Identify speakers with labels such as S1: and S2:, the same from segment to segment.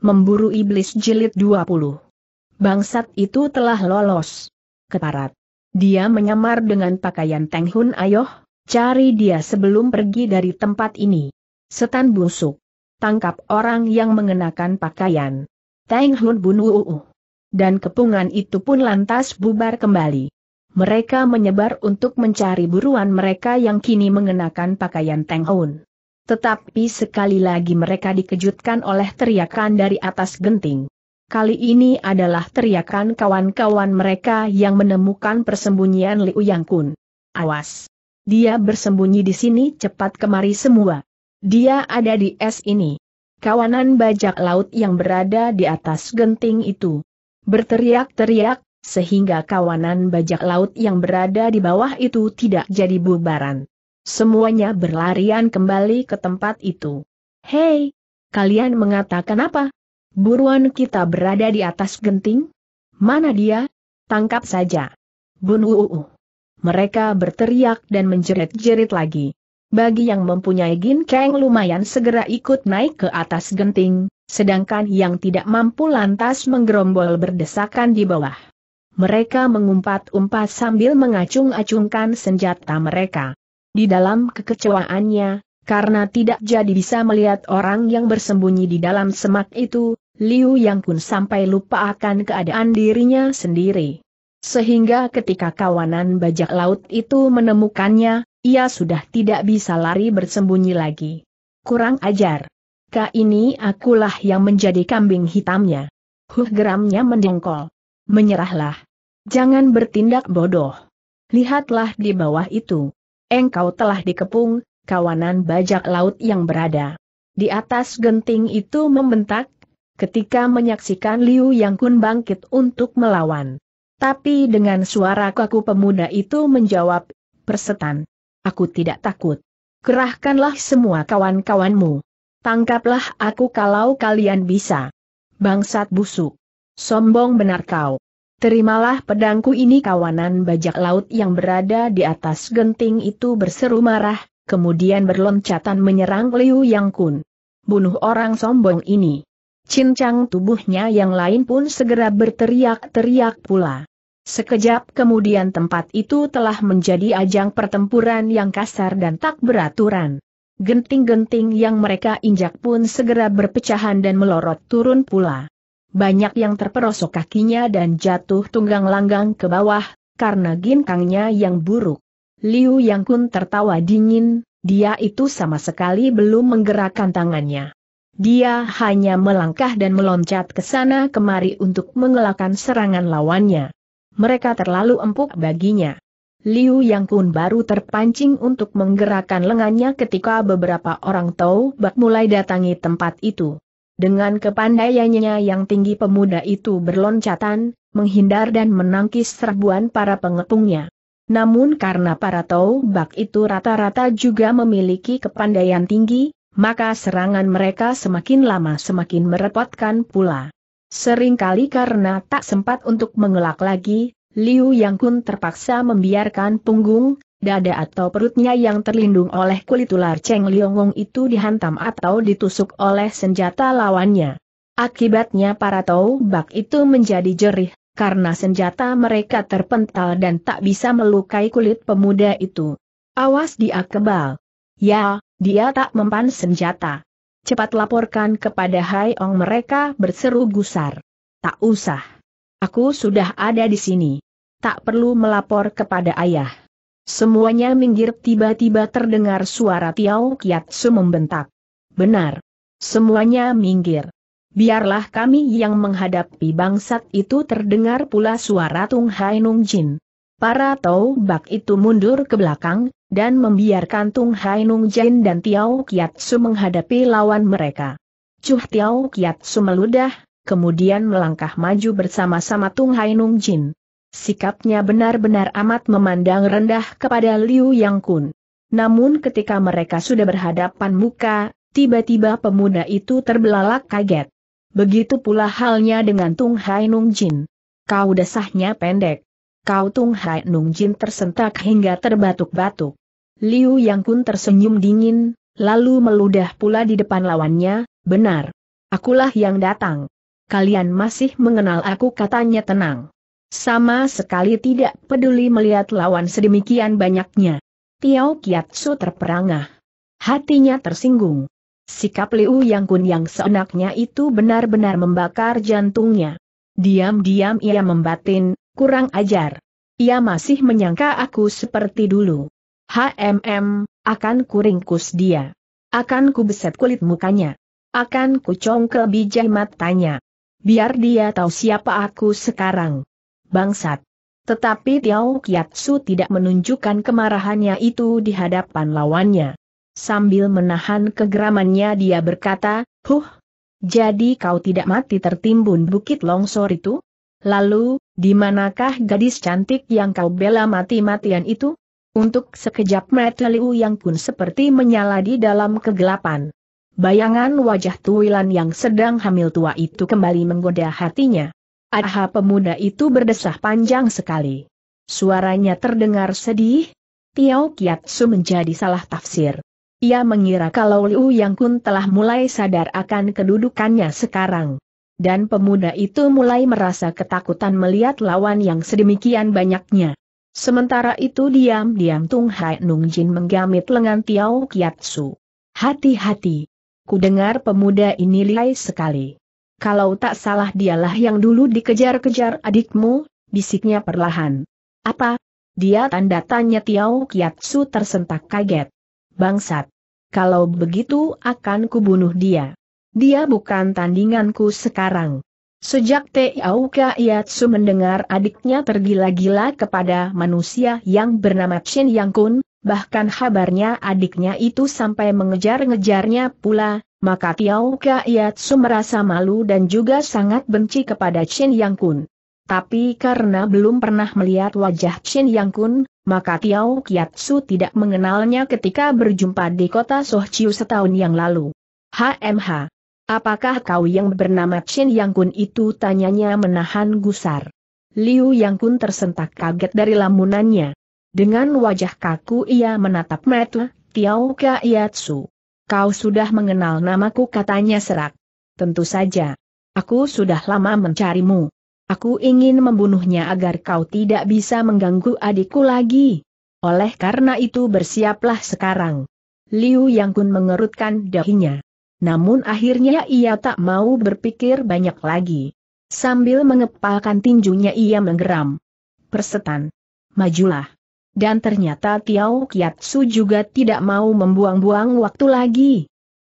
S1: Memburu Iblis Jilid 20 Bangsat itu telah lolos. Keparat. Dia menyamar dengan pakaian Teng Hun Ayoh, cari dia sebelum pergi dari tempat ini. Setan busuk. Tangkap orang yang mengenakan pakaian. Teng Hun bunuh uu. Dan kepungan itu pun lantas bubar kembali. Mereka menyebar untuk mencari buruan mereka yang kini mengenakan pakaian Teng Hun. Tetapi sekali lagi mereka dikejutkan oleh teriakan dari atas genting. Kali ini adalah teriakan kawan-kawan mereka yang menemukan persembunyian Liu Yang Kun. Awas! Dia bersembunyi di sini cepat kemari semua. Dia ada di es ini. Kawanan bajak laut yang berada di atas genting itu. Berteriak-teriak, sehingga kawanan bajak laut yang berada di bawah itu tidak jadi bubaran. Semuanya berlarian kembali ke tempat itu. Hei, kalian mengatakan apa? Buruan kita berada di atas genting? Mana dia? Tangkap saja. Bunuh. Mereka berteriak dan menjerit-jerit lagi. Bagi yang mempunyai ginkeng lumayan segera ikut naik ke atas genting, sedangkan yang tidak mampu lantas menggerombol berdesakan di bawah. Mereka mengumpat-umpat sambil mengacung-acungkan senjata mereka. Di dalam kekecewaannya, karena tidak jadi bisa melihat orang yang bersembunyi di dalam semak itu, Liu Yang pun sampai lupa akan keadaan dirinya sendiri. Sehingga ketika kawanan bajak laut itu menemukannya, ia sudah tidak bisa lari bersembunyi lagi. Kurang ajar. Ka ini akulah yang menjadi kambing hitamnya. Huh geramnya mendengkol. Menyerahlah. Jangan bertindak bodoh. Lihatlah di bawah itu engkau telah dikepung, kawanan bajak laut yang berada di atas genting itu membentak, ketika menyaksikan Liu Yang Kun bangkit untuk melawan. Tapi dengan suara kaku pemuda itu menjawab, persetan. Aku tidak takut. Kerahkanlah semua kawan-kawanmu. Tangkaplah aku kalau kalian bisa. Bangsat busuk. Sombong benar kau. Terimalah pedangku ini kawanan bajak laut yang berada di atas genting itu berseru marah, kemudian berloncatan menyerang Liu Yang Kun. Bunuh orang sombong ini. Cincang tubuhnya yang lain pun segera berteriak-teriak pula. Sekejap kemudian tempat itu telah menjadi ajang pertempuran yang kasar dan tak beraturan. Genting-genting yang mereka injak pun segera berpecahan dan melorot turun pula banyak yang terperosok kakinya dan jatuh tunggang langgang ke bawah, karena ginkangnya yang buruk. Liu Yang Kun tertawa dingin, dia itu sama sekali belum menggerakkan tangannya. Dia hanya melangkah dan meloncat ke sana kemari untuk mengelakkan serangan lawannya. Mereka terlalu empuk baginya. Liu Yang Kun baru terpancing untuk menggerakkan lengannya ketika beberapa orang tahu bak mulai datangi tempat itu. Dengan kepandaiannya yang tinggi pemuda itu berloncatan, menghindar dan menangkis serbuan para pengepungnya. Namun karena para bak itu rata-rata juga memiliki kepandaian tinggi, maka serangan mereka semakin lama semakin merepotkan pula. Seringkali karena tak sempat untuk mengelak lagi, Liu Yang Kun terpaksa membiarkan punggung, dada atau perutnya yang terlindung oleh kulit ular Cheng Liongong itu dihantam atau ditusuk oleh senjata lawannya. Akibatnya para tau bak itu menjadi jerih, karena senjata mereka terpental dan tak bisa melukai kulit pemuda itu. Awas dia kebal. Ya, dia tak mempan senjata. Cepat laporkan kepada Hai Ong mereka berseru gusar. Tak usah. Aku sudah ada di sini. Tak perlu melapor kepada ayah. Semuanya minggir tiba-tiba terdengar suara Tiao Kiatsu membentak. Benar. Semuanya minggir. Biarlah kami yang menghadapi bangsat itu terdengar pula suara Tung Hai Nung Jin. Para Tau Bak itu mundur ke belakang, dan membiarkan Tung Hai Nung Jin dan Tiao Kiatsu menghadapi lawan mereka. Cuh Tiau Kiatsu meludah, kemudian melangkah maju bersama-sama Tung Hai Nung Jin. Sikapnya benar-benar amat memandang rendah kepada Liu Yang Kun. Namun ketika mereka sudah berhadapan muka, tiba-tiba pemuda itu terbelalak kaget. Begitu pula halnya dengan Tung Hai Nung Jin. Kau desahnya pendek. Kau Tung Hai Nung Jin tersentak hingga terbatuk-batuk. Liu Yang Kun tersenyum dingin, lalu meludah pula di depan lawannya, benar. Akulah yang datang. Kalian masih mengenal aku katanya tenang. Sama sekali tidak peduli melihat lawan sedemikian banyaknya. Tiao Kiatsu terperangah. Hatinya tersinggung. Sikap Liu Yang Kun yang seenaknya itu benar-benar membakar jantungnya. Diam-diam ia membatin, kurang ajar. Ia masih menyangka aku seperti dulu. HMM, akan kuringkus dia. Akan kubeset kulit mukanya. Akan kucongkel bijai matanya. Biar dia tahu siapa aku sekarang bangsat. Tetapi Tiao Kiatsu tidak menunjukkan kemarahannya itu di hadapan lawannya. Sambil menahan kegeramannya dia berkata, Huh, jadi kau tidak mati tertimbun bukit longsor itu? Lalu, di manakah gadis cantik yang kau bela mati-matian itu? Untuk sekejap mata Liu Yang pun seperti menyala di dalam kegelapan. Bayangan wajah Tuilan yang sedang hamil tua itu kembali menggoda hatinya. Aha pemuda itu berdesah panjang sekali. Suaranya terdengar sedih. Tiao Kiatsu menjadi salah tafsir. Ia mengira kalau Liu Yang Kun telah mulai sadar akan kedudukannya sekarang. Dan pemuda itu mulai merasa ketakutan melihat lawan yang sedemikian banyaknya. Sementara itu diam-diam Tung Hai Nung Jin menggamit lengan Tiao Kiatsu. Hati-hati. Ku dengar pemuda ini lihai sekali. Kalau tak salah dialah yang dulu dikejar-kejar adikmu, bisiknya perlahan. Apa? Dia tanda tanya Tiau Kiatsu tersentak kaget. Bangsat. Kalau begitu akan kubunuh dia. Dia bukan tandinganku sekarang. Sejak Tiao Kiatsu mendengar adiknya tergila-gila kepada manusia yang bernama Chen Yang Kun, bahkan kabarnya adiknya itu sampai mengejar-ngejarnya pula, maka Tiao Kaiatsu merasa malu dan juga sangat benci kepada Chen Yang Kun. Tapi karena belum pernah melihat wajah Chen Yang Kun, maka Tiao Kiatsu tidak mengenalnya ketika berjumpa di kota Sohchiu setahun yang lalu. HMH. Apakah kau yang bernama Chen Yang Kun itu tanyanya menahan gusar. Liu Yang Kun tersentak kaget dari lamunannya. Dengan wajah kaku ia menatap mata Tiao Kiatsu. Kau sudah mengenal namaku katanya serak. Tentu saja. Aku sudah lama mencarimu. Aku ingin membunuhnya agar kau tidak bisa mengganggu adikku lagi. Oleh karena itu bersiaplah sekarang. Liu Yang Kun mengerutkan dahinya. Namun akhirnya ia tak mau berpikir banyak lagi. Sambil mengepalkan tinjunya ia menggeram. Persetan. Majulah. Dan ternyata Tiao Kiatsu juga tidak mau membuang-buang waktu lagi.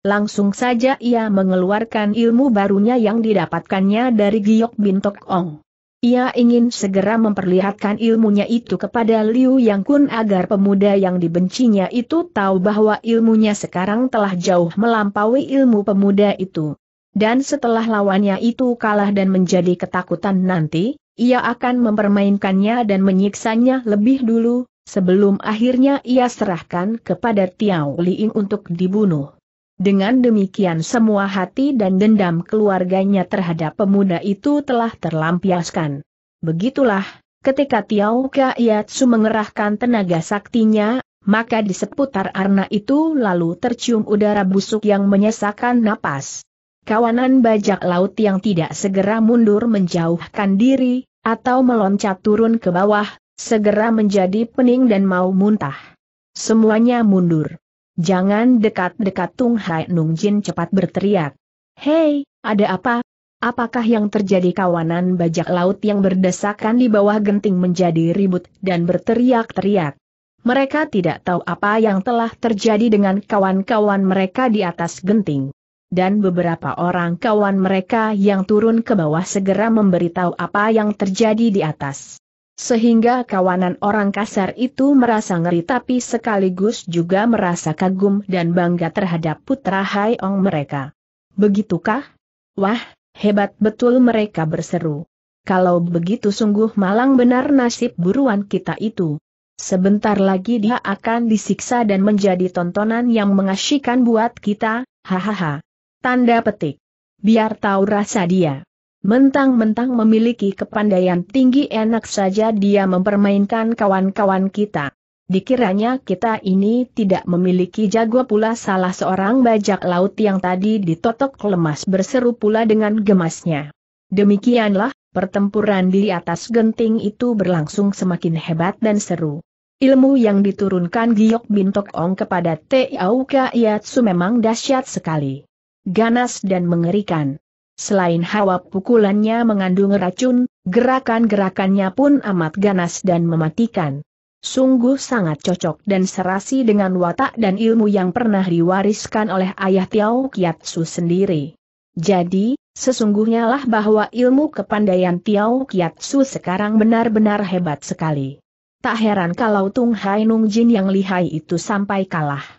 S1: Langsung saja ia mengeluarkan ilmu barunya yang didapatkannya dari Giok Bintok Ong. Ia ingin segera memperlihatkan ilmunya itu kepada Liu Yang Kun agar pemuda yang dibencinya itu tahu bahwa ilmunya sekarang telah jauh melampaui ilmu pemuda itu. Dan setelah lawannya itu kalah dan menjadi ketakutan nanti, ia akan mempermainkannya dan menyiksanya lebih dulu, sebelum akhirnya ia serahkan kepada Tiao Liing untuk dibunuh. Dengan demikian semua hati dan dendam keluarganya terhadap pemuda itu telah terlampiaskan. Begitulah, ketika Tiao Kaiatsu mengerahkan tenaga saktinya, maka di seputar arna itu lalu tercium udara busuk yang menyesakan napas. Kawanan bajak laut yang tidak segera mundur menjauhkan diri, atau meloncat turun ke bawah, Segera menjadi pening dan mau muntah. Semuanya mundur. Jangan dekat-dekat Tung Hai Nung Jin cepat berteriak. Hei, ada apa? Apakah yang terjadi kawanan bajak laut yang berdesakan di bawah genting menjadi ribut dan berteriak-teriak? Mereka tidak tahu apa yang telah terjadi dengan kawan-kawan mereka di atas genting. Dan beberapa orang kawan mereka yang turun ke bawah segera memberitahu apa yang terjadi di atas. Sehingga kawanan orang kasar itu merasa ngeri tapi sekaligus juga merasa kagum dan bangga terhadap putra Hai Ong mereka. Begitukah? Wah, hebat betul mereka berseru. Kalau begitu sungguh malang benar nasib buruan kita itu. Sebentar lagi dia akan disiksa dan menjadi tontonan yang mengasyikan buat kita, hahaha. Tanda petik. Biar tahu rasa dia. Mentang-mentang memiliki kepandaian tinggi enak saja dia mempermainkan kawan-kawan kita. Dikiranya kita ini tidak memiliki jago pula salah seorang bajak laut yang tadi ditotok lemas berseru pula dengan gemasnya. Demikianlah, pertempuran di atas genting itu berlangsung semakin hebat dan seru. Ilmu yang diturunkan Giok Bintok Ong kepada Teauka Yatsu memang dahsyat sekali. Ganas dan mengerikan. Selain hawa pukulannya mengandung racun, gerakan-gerakannya pun amat ganas dan mematikan. Sungguh sangat cocok dan serasi dengan watak dan ilmu yang pernah diwariskan oleh ayah Tiao Su sendiri. Jadi, sesungguhnya lah bahwa ilmu kepandaian Tiao Su sekarang benar-benar hebat sekali. Tak heran kalau Tung Hai Nung Jin yang lihai itu sampai kalah.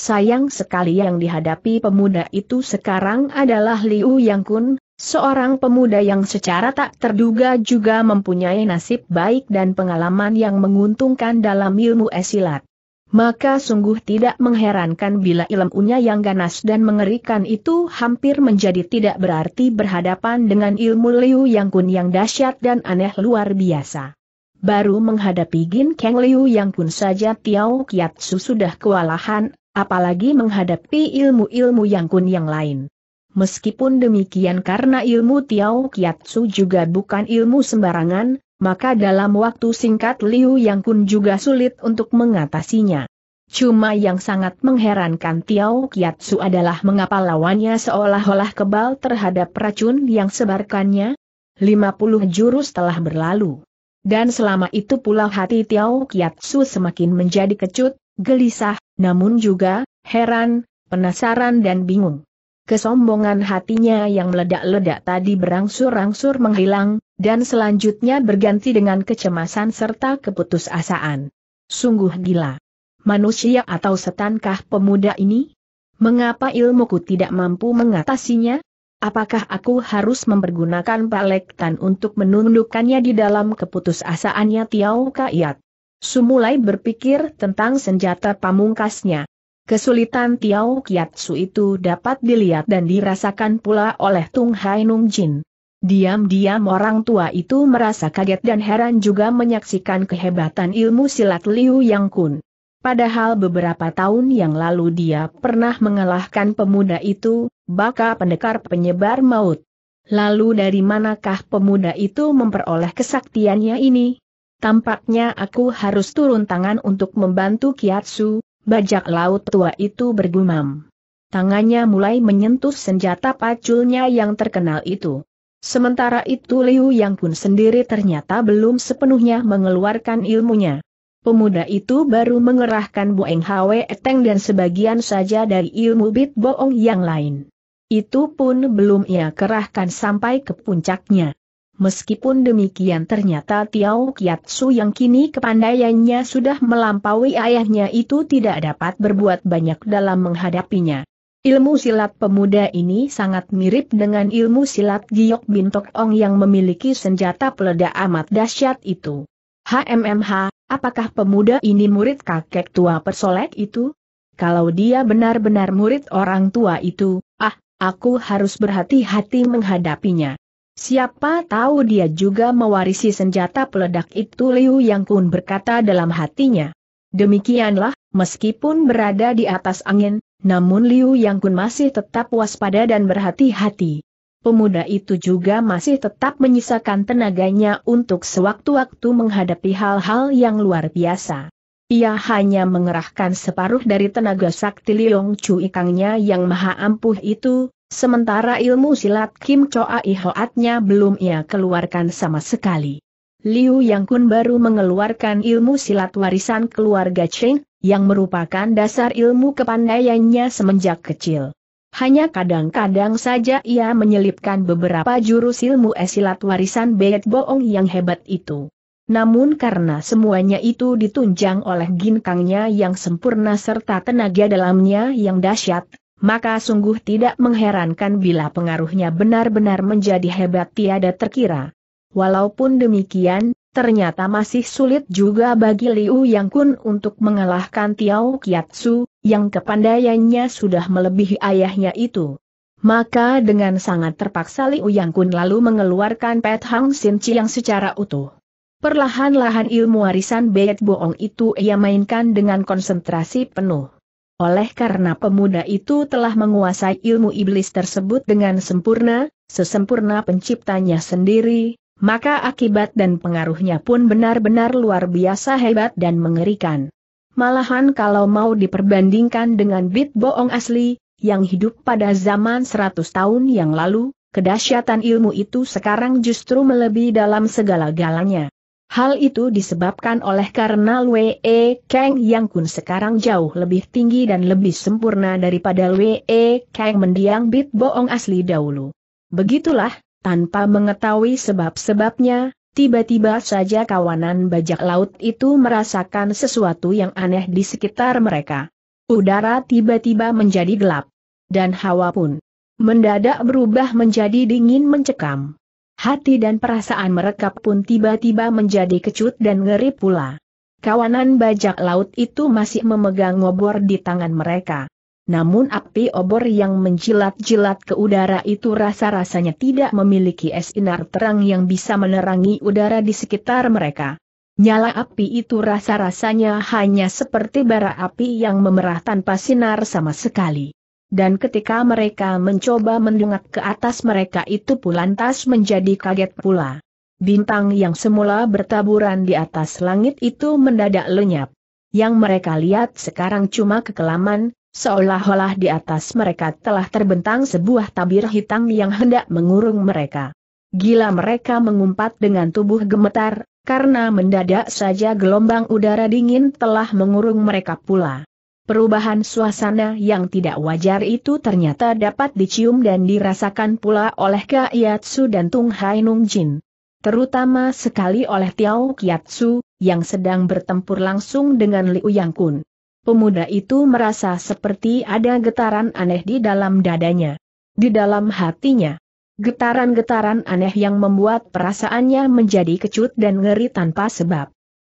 S1: Sayang sekali yang dihadapi pemuda itu sekarang adalah Liu Yang Kun, seorang pemuda yang secara tak terduga juga mempunyai nasib baik dan pengalaman yang menguntungkan dalam ilmu esilat. Maka sungguh tidak mengherankan bila ilmunya yang ganas dan mengerikan itu hampir menjadi tidak berarti berhadapan dengan ilmu Liu Yang Kun yang dahsyat dan aneh luar biasa. Baru menghadapi Gin Kang Liu Yang Kun saja Tiao Kiatsu sudah kewalahan, apalagi menghadapi ilmu-ilmu yang kun yang lain. Meskipun demikian karena ilmu Tiao Kiatsu juga bukan ilmu sembarangan, maka dalam waktu singkat Liu Yang Kun juga sulit untuk mengatasinya. Cuma yang sangat mengherankan Tiao Kiatsu adalah mengapa lawannya seolah-olah kebal terhadap racun yang sebarkannya? 50 jurus telah berlalu. Dan selama itu pula hati Tiao Kiatsu semakin menjadi kecut, gelisah, namun juga, heran, penasaran dan bingung. Kesombongan hatinya yang meledak-ledak tadi berangsur-angsur menghilang, dan selanjutnya berganti dengan kecemasan serta keputusasaan. Sungguh gila. Manusia atau setankah pemuda ini? Mengapa ilmuku tidak mampu mengatasinya? Apakah aku harus mempergunakan palektan untuk menundukkannya di dalam keputusasaannya Tiau Kaiat? Su mulai berpikir tentang senjata pamungkasnya. Kesulitan Tiao Kiatsu itu dapat dilihat dan dirasakan pula oleh Tung Hai Nung Jin. Diam-diam orang tua itu merasa kaget dan heran juga menyaksikan kehebatan ilmu silat Liu Yang Kun. Padahal beberapa tahun yang lalu dia pernah mengalahkan pemuda itu, baka pendekar penyebar maut. Lalu dari manakah pemuda itu memperoleh kesaktiannya ini? Tampaknya aku harus turun tangan untuk membantu Kiatsu, bajak laut tua itu bergumam. Tangannya mulai menyentuh senjata paculnya yang terkenal itu. Sementara itu Liu Yang pun sendiri ternyata belum sepenuhnya mengeluarkan ilmunya. Pemuda itu baru mengerahkan Boeng Hwe Eteng dan sebagian saja dari ilmu Bit Boong yang lain. Itu pun belum ia kerahkan sampai ke puncaknya. Meskipun demikian ternyata Tiao Kiatsu yang kini kepandaiannya sudah melampaui ayahnya itu tidak dapat berbuat banyak dalam menghadapinya. Ilmu silat pemuda ini sangat mirip dengan ilmu silat Giok Bintok Ong yang memiliki senjata peledak amat dahsyat itu. HMMH, apakah pemuda ini murid kakek tua persolek itu? Kalau dia benar-benar murid orang tua itu, ah, aku harus berhati-hati menghadapinya. Siapa tahu dia juga mewarisi senjata peledak itu Liu Yang Kun berkata dalam hatinya. Demikianlah, meskipun berada di atas angin, namun Liu Yang Kun masih tetap waspada dan berhati-hati. Pemuda itu juga masih tetap menyisakan tenaganya untuk sewaktu-waktu menghadapi hal-hal yang luar biasa. Ia hanya mengerahkan separuh dari tenaga sakti Liong Chu Ikangnya yang maha ampuh itu, Sementara ilmu silat Kim Choa Ihoatnya belum ia keluarkan sama sekali. Liu Yang Kun baru mengeluarkan ilmu silat warisan keluarga Cheng, yang merupakan dasar ilmu kepandaiannya semenjak kecil. Hanya kadang-kadang saja ia menyelipkan beberapa jurus ilmu esilat warisan Beit Boong yang hebat itu. Namun karena semuanya itu ditunjang oleh ginkangnya yang sempurna serta tenaga dalamnya yang dahsyat, maka sungguh tidak mengherankan bila pengaruhnya benar-benar menjadi hebat tiada terkira. Walaupun demikian, ternyata masih sulit juga bagi Liu Yang Kun untuk mengalahkan Tiao Kiatsu, yang kepandaiannya sudah melebihi ayahnya itu. Maka dengan sangat terpaksa Liu Yang Kun lalu mengeluarkan Pet Hang Sin Chi yang secara utuh. Perlahan-lahan ilmu warisan Beit Boong itu ia mainkan dengan konsentrasi penuh. Oleh karena pemuda itu telah menguasai ilmu iblis tersebut dengan sempurna, sesempurna penciptanya sendiri, maka akibat dan pengaruhnya pun benar-benar luar biasa hebat dan mengerikan. Malahan kalau mau diperbandingkan dengan bit Boong asli, yang hidup pada zaman 100 tahun yang lalu, kedahsyatan ilmu itu sekarang justru melebihi dalam segala galanya. Hal itu disebabkan oleh karena Lwe e Kang Yang Kun sekarang jauh lebih tinggi dan lebih sempurna daripada Lwe e Kang mendiang bit boong asli dahulu. Begitulah, tanpa mengetahui sebab-sebabnya, tiba-tiba saja kawanan bajak laut itu merasakan sesuatu yang aneh di sekitar mereka. Udara tiba-tiba menjadi gelap. Dan hawa pun mendadak berubah menjadi dingin mencekam hati dan perasaan mereka pun tiba-tiba menjadi kecut dan ngeri pula. Kawanan bajak laut itu masih memegang obor di tangan mereka. Namun api obor yang menjilat-jilat ke udara itu rasa-rasanya tidak memiliki sinar terang yang bisa menerangi udara di sekitar mereka. Nyala api itu rasa-rasanya hanya seperti bara api yang memerah tanpa sinar sama sekali dan ketika mereka mencoba mendongak ke atas mereka itu pun lantas menjadi kaget pula. Bintang yang semula bertaburan di atas langit itu mendadak lenyap. Yang mereka lihat sekarang cuma kekelaman, seolah-olah di atas mereka telah terbentang sebuah tabir hitam yang hendak mengurung mereka. Gila mereka mengumpat dengan tubuh gemetar, karena mendadak saja gelombang udara dingin telah mengurung mereka pula. Perubahan suasana yang tidak wajar itu ternyata dapat dicium dan dirasakan pula oleh Kiatsu dan Tung Hai Nung Jin. Terutama sekali oleh Tiao Kiatsu, yang sedang bertempur langsung dengan Liu Yang Kun. Pemuda itu merasa seperti ada getaran aneh di dalam dadanya. Di dalam hatinya. Getaran-getaran aneh yang membuat perasaannya menjadi kecut dan ngeri tanpa sebab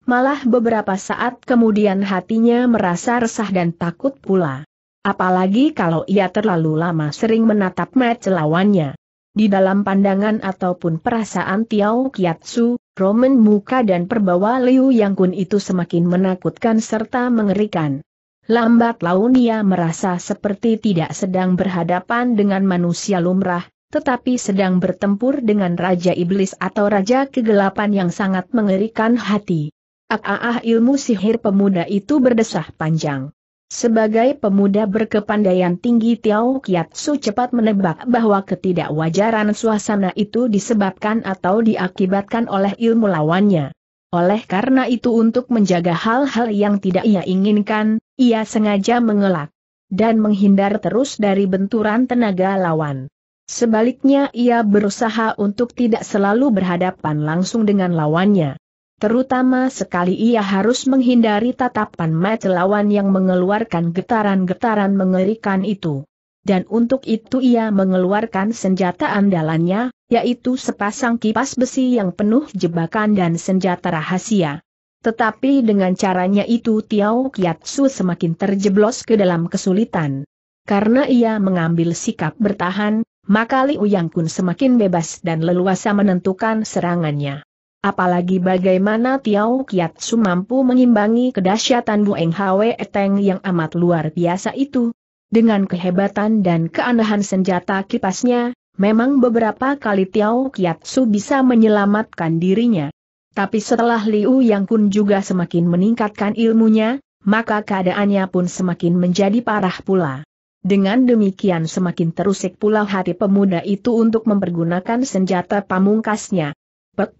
S1: malah beberapa saat kemudian hatinya merasa resah dan takut pula. Apalagi kalau ia terlalu lama sering menatap mata lawannya. Di dalam pandangan ataupun perasaan Tiao Kiatsu, Roman muka dan perbawa Liu Yang Kun itu semakin menakutkan serta mengerikan. Lambat laun ia merasa seperti tidak sedang berhadapan dengan manusia lumrah, tetapi sedang bertempur dengan Raja Iblis atau Raja Kegelapan yang sangat mengerikan hati. Ah, ilmu sihir pemuda itu berdesah panjang. Sebagai pemuda berkepandaian tinggi kiat su cepat menebak bahwa ketidakwajaran suasana itu disebabkan atau diakibatkan oleh ilmu lawannya. Oleh karena itu untuk menjaga hal-hal yang tidak ia inginkan, ia sengaja mengelak dan menghindar terus dari benturan tenaga lawan. Sebaliknya ia berusaha untuk tidak selalu berhadapan langsung dengan lawannya. Terutama sekali ia harus menghindari tatapan mata lawan yang mengeluarkan getaran-getaran mengerikan itu. Dan untuk itu ia mengeluarkan senjata andalannya, yaitu sepasang kipas besi yang penuh jebakan dan senjata rahasia. Tetapi dengan caranya itu Tiao Kiatsu semakin terjeblos ke dalam kesulitan. Karena ia mengambil sikap bertahan, maka Liu Yang Kun semakin bebas dan leluasa menentukan serangannya apalagi bagaimana Tiao Su mampu mengimbangi kedahsyatan Bu Eng Hwe Teng yang amat luar biasa itu. Dengan kehebatan dan keanehan senjata kipasnya, memang beberapa kali Tiao Su bisa menyelamatkan dirinya. Tapi setelah Liu Yang Kun juga semakin meningkatkan ilmunya, maka keadaannya pun semakin menjadi parah pula. Dengan demikian semakin terusik pula hati pemuda itu untuk mempergunakan senjata pamungkasnya, Pek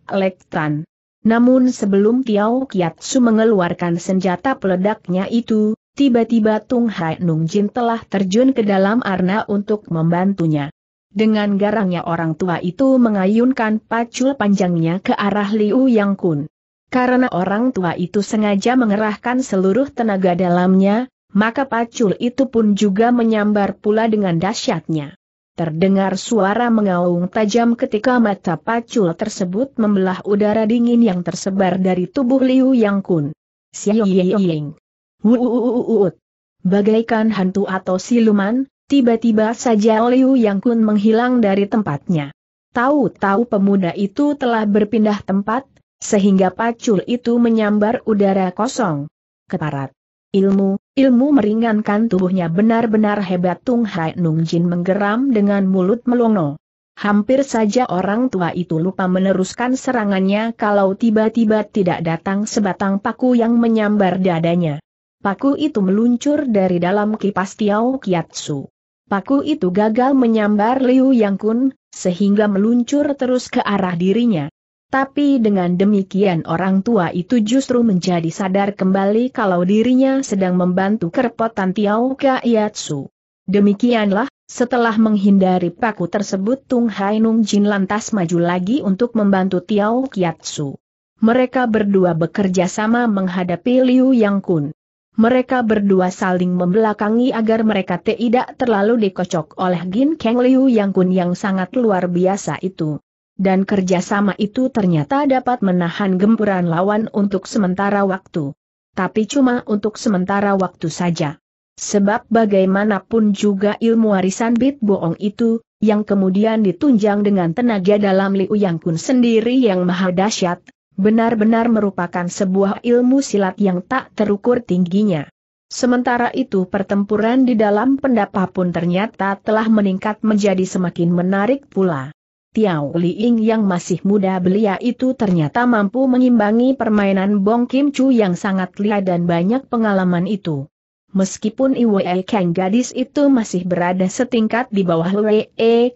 S1: Tan. Namun sebelum Tiao Kiatsu mengeluarkan senjata peledaknya itu, tiba-tiba Tung Hai Nung Jin telah terjun ke dalam arna untuk membantunya. Dengan garangnya orang tua itu mengayunkan pacul panjangnya ke arah Liu Yang Kun. Karena orang tua itu sengaja mengerahkan seluruh tenaga dalamnya, maka pacul itu pun juga menyambar pula dengan dahsyatnya. Terdengar suara mengaung tajam ketika mata pacul tersebut membelah udara dingin yang tersebar dari tubuh Liu Yang Kun. Siyoyoying. Wuuuuut. Bagaikan hantu atau siluman, tiba-tiba saja Liu Yang Kun menghilang dari tempatnya. Tahu-tahu pemuda itu telah berpindah tempat, sehingga pacul itu menyambar udara kosong. Keparat. Ilmu, Ilmu meringankan tubuhnya benar-benar hebat Tung Hai Nung Jin menggeram dengan mulut melongo. Hampir saja orang tua itu lupa meneruskan serangannya kalau tiba-tiba tidak datang sebatang paku yang menyambar dadanya. Paku itu meluncur dari dalam kipas Tiao Kiatsu. Paku itu gagal menyambar Liu Yang Kun, sehingga meluncur terus ke arah dirinya. Tapi dengan demikian orang tua itu justru menjadi sadar kembali kalau dirinya sedang membantu kerepotan Tiao Kaiatsu. Demikianlah, setelah menghindari paku tersebut Tung Hai Nung Jin lantas maju lagi untuk membantu Tiao Kiatsu. Mereka berdua bekerja sama menghadapi Liu Yang Kun. Mereka berdua saling membelakangi agar mereka tidak terlalu dikocok oleh Gin Kang Liu Yang Kun yang sangat luar biasa itu dan kerjasama itu ternyata dapat menahan gempuran lawan untuk sementara waktu. Tapi cuma untuk sementara waktu saja. Sebab bagaimanapun juga ilmu warisan Bit Boong itu, yang kemudian ditunjang dengan tenaga dalam Liu Yang Kun sendiri yang maha dahsyat, benar-benar merupakan sebuah ilmu silat yang tak terukur tingginya. Sementara itu pertempuran di dalam pendapa pun ternyata telah meningkat menjadi semakin menarik pula. Tiao Liing yang masih muda belia itu ternyata mampu mengimbangi permainan Bong Kim Chu yang sangat liar dan banyak pengalaman itu. Meskipun Iwe Kang gadis itu masih berada setingkat di bawah Iwe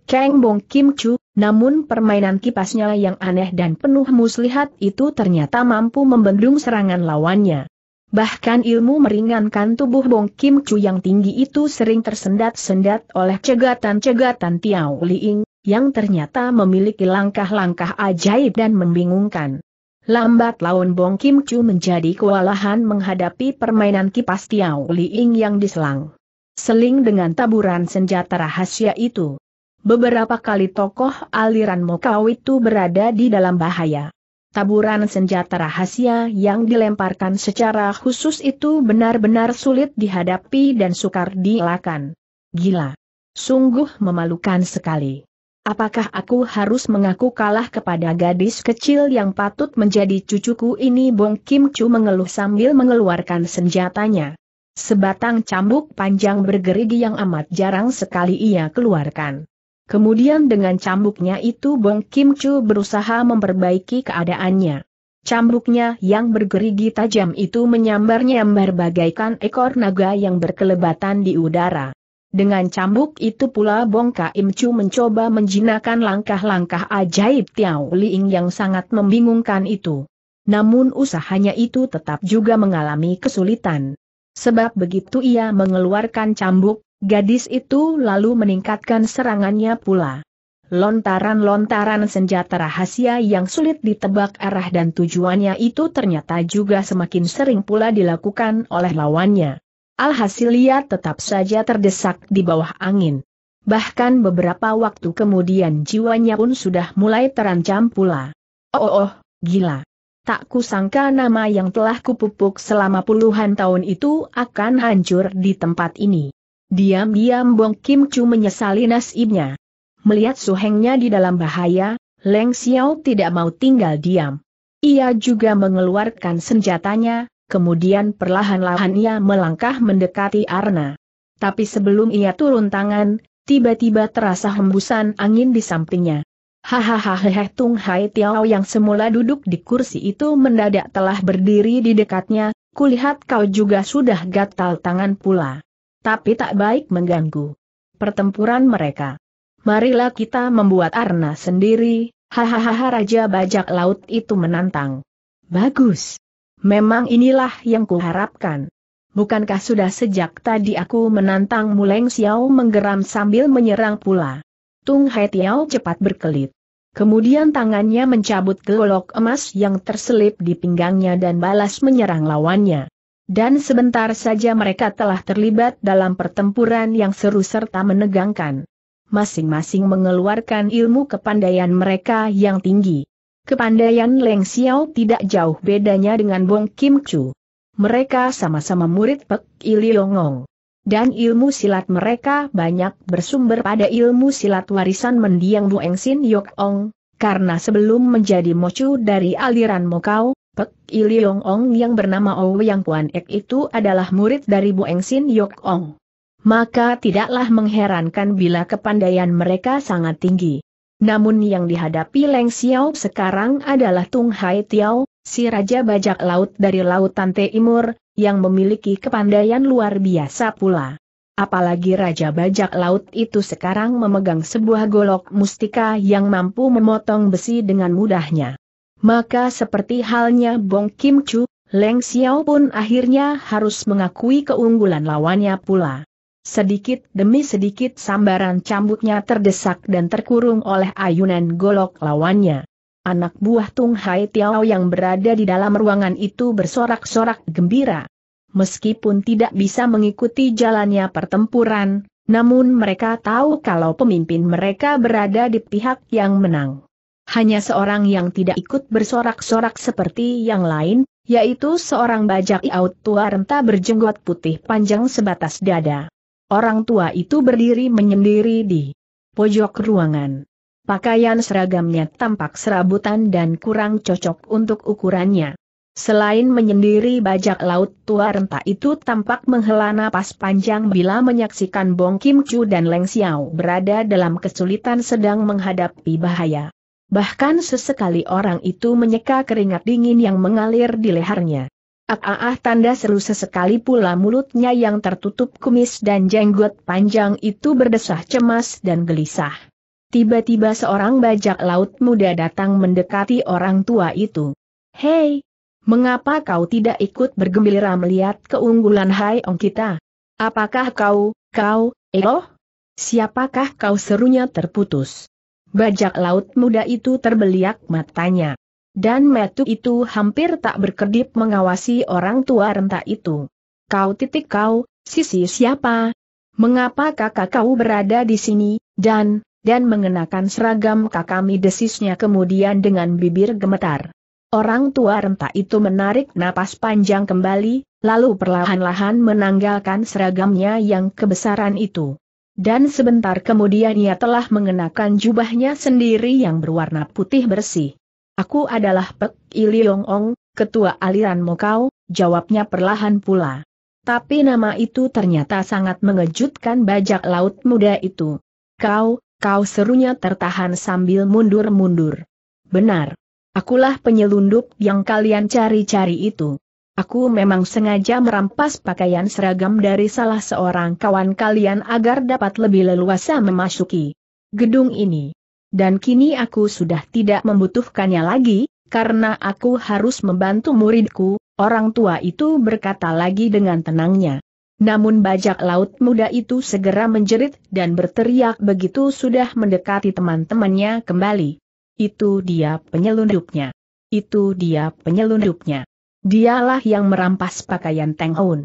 S1: Kang Bong Kim Chu, namun permainan kipasnya yang aneh dan penuh muslihat itu ternyata mampu membendung serangan lawannya. Bahkan ilmu meringankan tubuh Bong Kim Chu yang tinggi itu sering tersendat-sendat oleh cegatan-cegatan Tiao Liing, yang ternyata memiliki langkah-langkah ajaib dan membingungkan. Lambat laun Bong Kim Chu menjadi kewalahan menghadapi permainan kipas Tiao Ying yang diselang. Seling dengan taburan senjata rahasia itu. Beberapa kali tokoh aliran Mokau itu berada di dalam bahaya. Taburan senjata rahasia yang dilemparkan secara khusus itu benar-benar sulit dihadapi dan sukar dielakkan. Gila. Sungguh memalukan sekali. Apakah aku harus mengaku kalah kepada gadis kecil yang patut menjadi cucuku ini Bong Kim Chu mengeluh sambil mengeluarkan senjatanya. Sebatang cambuk panjang bergerigi yang amat jarang sekali ia keluarkan. Kemudian dengan cambuknya itu Bong Kim Chu berusaha memperbaiki keadaannya. Cambuknya yang bergerigi tajam itu menyambar-nyambar bagaikan ekor naga yang berkelebatan di udara. Dengan cambuk itu pula Bongka Imcu mencoba menjinakkan langkah-langkah ajaib Tiao Liing yang sangat membingungkan itu. Namun usahanya itu tetap juga mengalami kesulitan. Sebab begitu ia mengeluarkan cambuk, gadis itu lalu meningkatkan serangannya pula lontaran-lontaran senjata rahasia yang sulit ditebak arah dan tujuannya itu ternyata juga semakin sering pula dilakukan oleh lawannya. Alhasil ia tetap saja terdesak di bawah angin. Bahkan beberapa waktu kemudian jiwanya pun sudah mulai terancam pula. Oh, oh, oh gila. Tak kusangka nama yang telah kupupuk selama puluhan tahun itu akan hancur di tempat ini. Diam-diam Bong Kim Chu menyesali nasibnya. Melihat Su Hengnya di dalam bahaya, Leng Xiao tidak mau tinggal diam. Ia juga mengeluarkan senjatanya, kemudian perlahan-lahan ia melangkah mendekati Arna. Tapi sebelum ia turun tangan, tiba-tiba terasa hembusan angin di sampingnya. Hahaha heh Tung Hai Tiao yang semula duduk di kursi itu mendadak telah berdiri di dekatnya, kulihat kau juga sudah gatal tangan pula. Tapi tak baik mengganggu pertempuran mereka. Marilah kita membuat Arna sendiri, hahaha Raja Bajak Laut itu menantang. Bagus. Memang inilah yang kuharapkan. Bukankah sudah sejak tadi aku menantang Muleng Xiao menggeram sambil menyerang pula. Tung Hai Tiao cepat berkelit. Kemudian tangannya mencabut golok emas yang terselip di pinggangnya dan balas menyerang lawannya. Dan sebentar saja mereka telah terlibat dalam pertempuran yang seru serta menegangkan. Masing-masing mengeluarkan ilmu kepandaian mereka yang tinggi. Kepandaian Leng Xiao tidak jauh bedanya dengan Bong Kim Chu. Mereka sama-sama murid Pek Iliongong. Dan ilmu silat mereka banyak bersumber pada ilmu silat warisan mendiang Bueng Sin Yok Ong, karena sebelum menjadi mochu dari aliran Mokau, Pek Iliong Ong yang bernama Ouyang Puan Ek itu adalah murid dari Bueng Sin Yok Ong. Maka tidaklah mengherankan bila kepandaian mereka sangat tinggi. Namun yang dihadapi Leng Xiao sekarang adalah Tung Hai Tiao, si Raja Bajak Laut dari Lautan Timur, yang memiliki kepandaian luar biasa pula. Apalagi Raja Bajak Laut itu sekarang memegang sebuah golok mustika yang mampu memotong besi dengan mudahnya. Maka seperti halnya Bong Kim Chu, Leng Xiao pun akhirnya harus mengakui keunggulan lawannya pula. Sedikit demi sedikit sambaran cambuknya terdesak dan terkurung oleh ayunan golok lawannya. Anak buah Tung Hai Tiao yang berada di dalam ruangan itu bersorak-sorak gembira. Meskipun tidak bisa mengikuti jalannya pertempuran, namun mereka tahu kalau pemimpin mereka berada di pihak yang menang. Hanya seorang yang tidak ikut bersorak-sorak seperti yang lain, yaitu seorang bajak iaut tua renta berjenggot putih panjang sebatas dada. Orang tua itu berdiri menyendiri di pojok ruangan. Pakaian seragamnya tampak serabutan dan kurang cocok untuk ukurannya. Selain menyendiri bajak laut tua renta itu tampak menghela napas panjang bila menyaksikan Bong Kim Chu dan Leng Xiao berada dalam kesulitan sedang menghadapi bahaya. Bahkan sesekali orang itu menyeka keringat dingin yang mengalir di lehernya. Ah, tanda seru sesekali pula mulutnya yang tertutup kumis dan jenggot panjang itu berdesah cemas dan gelisah. Tiba-tiba seorang bajak laut muda datang mendekati orang tua itu. Hei, mengapa kau tidak ikut bergembira melihat keunggulan Hai Ong kita? Apakah kau, kau, Eoh? Siapakah kau serunya terputus? Bajak laut muda itu terbeliak matanya. Dan metu itu hampir tak berkedip mengawasi orang tua renta itu. Kau titik kau, sisi siapa? Mengapa kakak kau berada di sini, dan, dan mengenakan seragam kakami desisnya kemudian dengan bibir gemetar. Orang tua renta itu menarik napas panjang kembali, lalu perlahan-lahan menanggalkan seragamnya yang kebesaran itu. Dan sebentar kemudian ia telah mengenakan jubahnya sendiri yang berwarna putih bersih. Aku adalah Pek Iliong Ong, ketua aliran Mokau, jawabnya perlahan pula. Tapi nama itu ternyata sangat mengejutkan bajak laut muda itu. Kau, kau serunya tertahan sambil mundur-mundur. Benar. Akulah penyelundup yang kalian cari-cari itu. Aku memang sengaja merampas pakaian seragam dari salah seorang kawan kalian agar dapat lebih leluasa memasuki gedung ini dan kini aku sudah tidak membutuhkannya lagi, karena aku harus membantu muridku, orang tua itu berkata lagi dengan tenangnya. Namun bajak laut muda itu segera menjerit dan berteriak begitu sudah mendekati teman-temannya kembali. Itu dia penyelundupnya. Itu dia penyelundupnya. Dialah yang merampas pakaian Teng Hoon.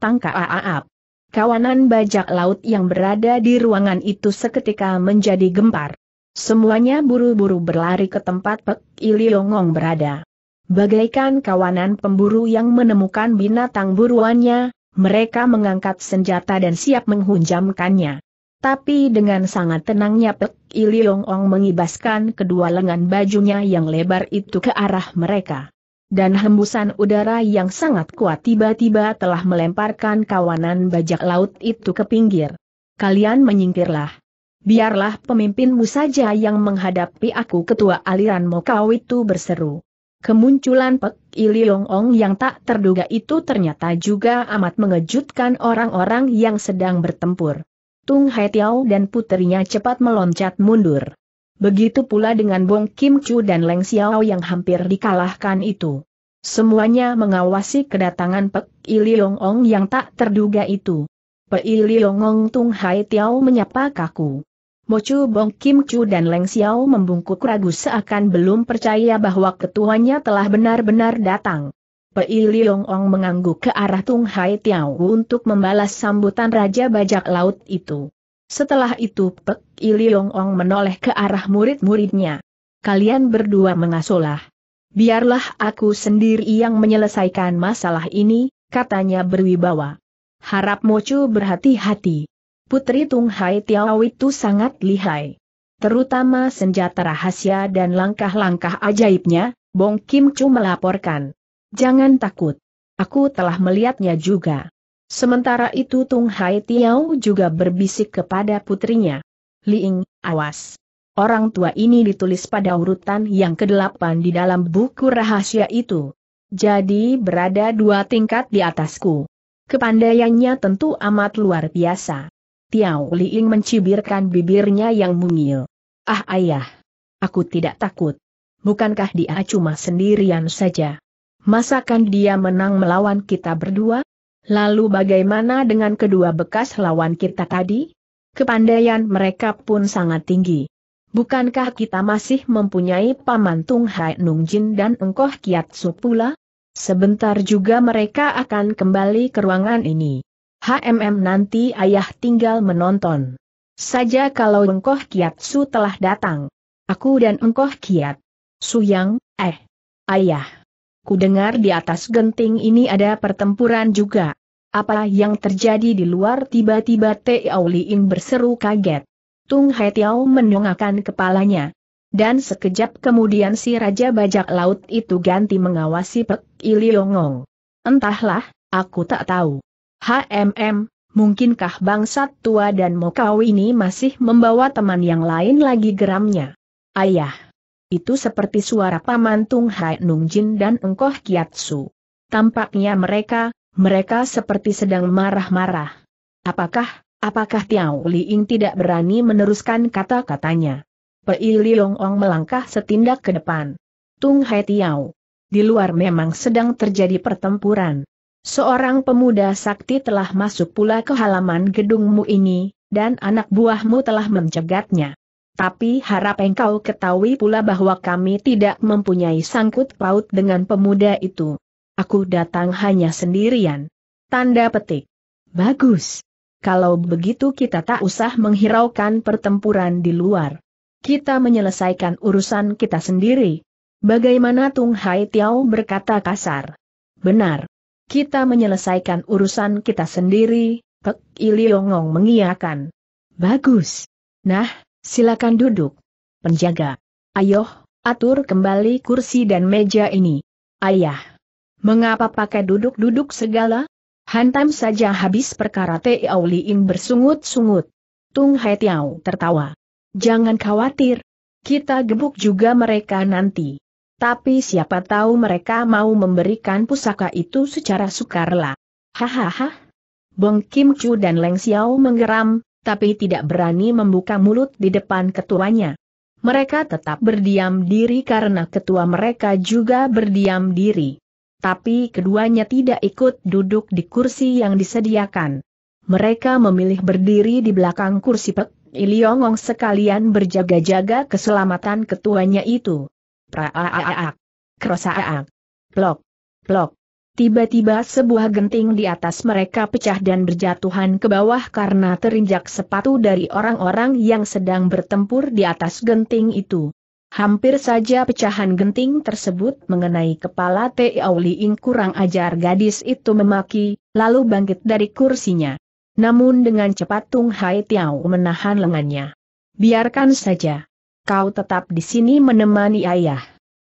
S1: Tangka Aap. Kawanan bajak laut yang berada di ruangan itu seketika menjadi gempar. Semuanya buru-buru berlari ke tempat Pek Iliongong berada. Bagaikan kawanan pemburu yang menemukan binatang buruannya, mereka mengangkat senjata dan siap menghunjamkannya. Tapi dengan sangat tenangnya Pek Iliongong mengibaskan kedua lengan bajunya yang lebar itu ke arah mereka. Dan hembusan udara yang sangat kuat tiba-tiba telah melemparkan kawanan bajak laut itu ke pinggir. Kalian menyingkirlah biarlah pemimpinmu saja yang menghadapi aku ketua aliran Mokau itu berseru. Kemunculan Pek Iliong Ong yang tak terduga itu ternyata juga amat mengejutkan orang-orang yang sedang bertempur. Tung Hai Tiao dan putrinya cepat meloncat mundur. Begitu pula dengan Bong Kim Chu dan Leng Xiao yang hampir dikalahkan itu. Semuanya mengawasi kedatangan Pek Iliong Ong yang tak terduga itu. Pei Liongong Tung Hai Tiao menyapa kaku. Mochu Bong Kim Chu dan Leng Xiao membungkuk ragu seakan belum percaya bahwa ketuanya telah benar-benar datang. Pei Liong Ong mengangguk ke arah Tung Hai Tiao untuk membalas sambutan Raja Bajak Laut itu. Setelah itu Pei Liong Ong menoleh ke arah murid-muridnya. Kalian berdua mengasolah. Biarlah aku sendiri yang menyelesaikan masalah ini, katanya berwibawa. Harap Mochu berhati-hati. Putri Tung Hai Tiao itu sangat lihai. Terutama senjata rahasia dan langkah-langkah ajaibnya, Bong Kim Chu melaporkan. Jangan takut. Aku telah melihatnya juga. Sementara itu Tung Hai Tiao juga berbisik kepada putrinya. Liing, awas. Orang tua ini ditulis pada urutan yang kedelapan di dalam buku rahasia itu. Jadi berada dua tingkat di atasku. Kepandaiannya tentu amat luar biasa. Tiao Liing mencibirkan bibirnya yang mungil. Ah ayah! Aku tidak takut. Bukankah dia cuma sendirian saja? Masakan dia menang melawan kita berdua? Lalu bagaimana dengan kedua bekas lawan kita tadi? Kepandaian mereka pun sangat tinggi. Bukankah kita masih mempunyai paman Tung Hai Nung Jin dan Engkoh Su pula? Sebentar juga mereka akan kembali ke ruangan ini. HMM nanti ayah tinggal menonton. Saja kalau Engkoh Kiat Su telah datang. Aku dan Engkoh Kiat. Su yang, eh. Ayah. Ku dengar di atas genting ini ada pertempuran juga. Apa yang terjadi di luar tiba-tiba Teauli Liing berseru kaget. Tung Hai Tiao menyongakkan kepalanya. Dan sekejap kemudian si Raja Bajak Laut itu ganti mengawasi Pek Longong. Entahlah, aku tak tahu. HMM, mungkinkah bangsat tua dan mokau ini masih membawa teman yang lain lagi geramnya? Ayah. Itu seperti suara paman Tung Hai Nung Jin dan Engkoh Kiatsu. Tampaknya mereka, mereka seperti sedang marah-marah. Apakah, apakah Tiao Ying tidak berani meneruskan kata-katanya? Pei Liong Ong melangkah setindak ke depan. Tung Hai Tiao. Di luar memang sedang terjadi pertempuran. Seorang pemuda sakti telah masuk pula ke halaman gedungmu ini, dan anak buahmu telah mencegatnya. Tapi harap engkau ketahui pula bahwa kami tidak mempunyai sangkut paut dengan pemuda itu. Aku datang hanya sendirian. Tanda petik. Bagus. Kalau begitu kita tak usah menghiraukan pertempuran di luar. Kita menyelesaikan urusan kita sendiri. Bagaimana Tung Hai Tiao berkata kasar. Benar. Kita menyelesaikan urusan kita sendiri, Pek Iliongong mengiakan. Bagus. Nah, silakan duduk. Penjaga. Ayo, atur kembali kursi dan meja ini. Ayah. Mengapa pakai duduk-duduk segala? Hantam saja habis perkara Tiao bersungut-sungut. Tung Hai Tiao tertawa. Jangan khawatir. Kita gebuk juga mereka nanti. Tapi siapa tahu mereka mau memberikan pusaka itu secara sukarela. Hahaha. Bong Kim Chu dan Leng Xiao menggeram, tapi tidak berani membuka mulut di depan ketuanya. Mereka tetap berdiam diri karena ketua mereka juga berdiam diri. Tapi keduanya tidak ikut duduk di kursi yang disediakan. Mereka memilih berdiri di belakang kursi Pek Iliongong sekalian berjaga-jaga keselamatan ketuanya itu. Praaak. Kerosaak. Blok. Blok. Tiba-tiba sebuah genting di atas mereka pecah dan berjatuhan ke bawah karena terinjak sepatu dari orang-orang yang sedang bertempur di atas genting itu. Hampir saja pecahan genting tersebut mengenai kepala Teauli Ing kurang ajar gadis itu memaki, lalu bangkit dari kursinya. Namun dengan cepat Tung Hai Tiao menahan lengannya. Biarkan saja kau tetap di sini menemani ayah.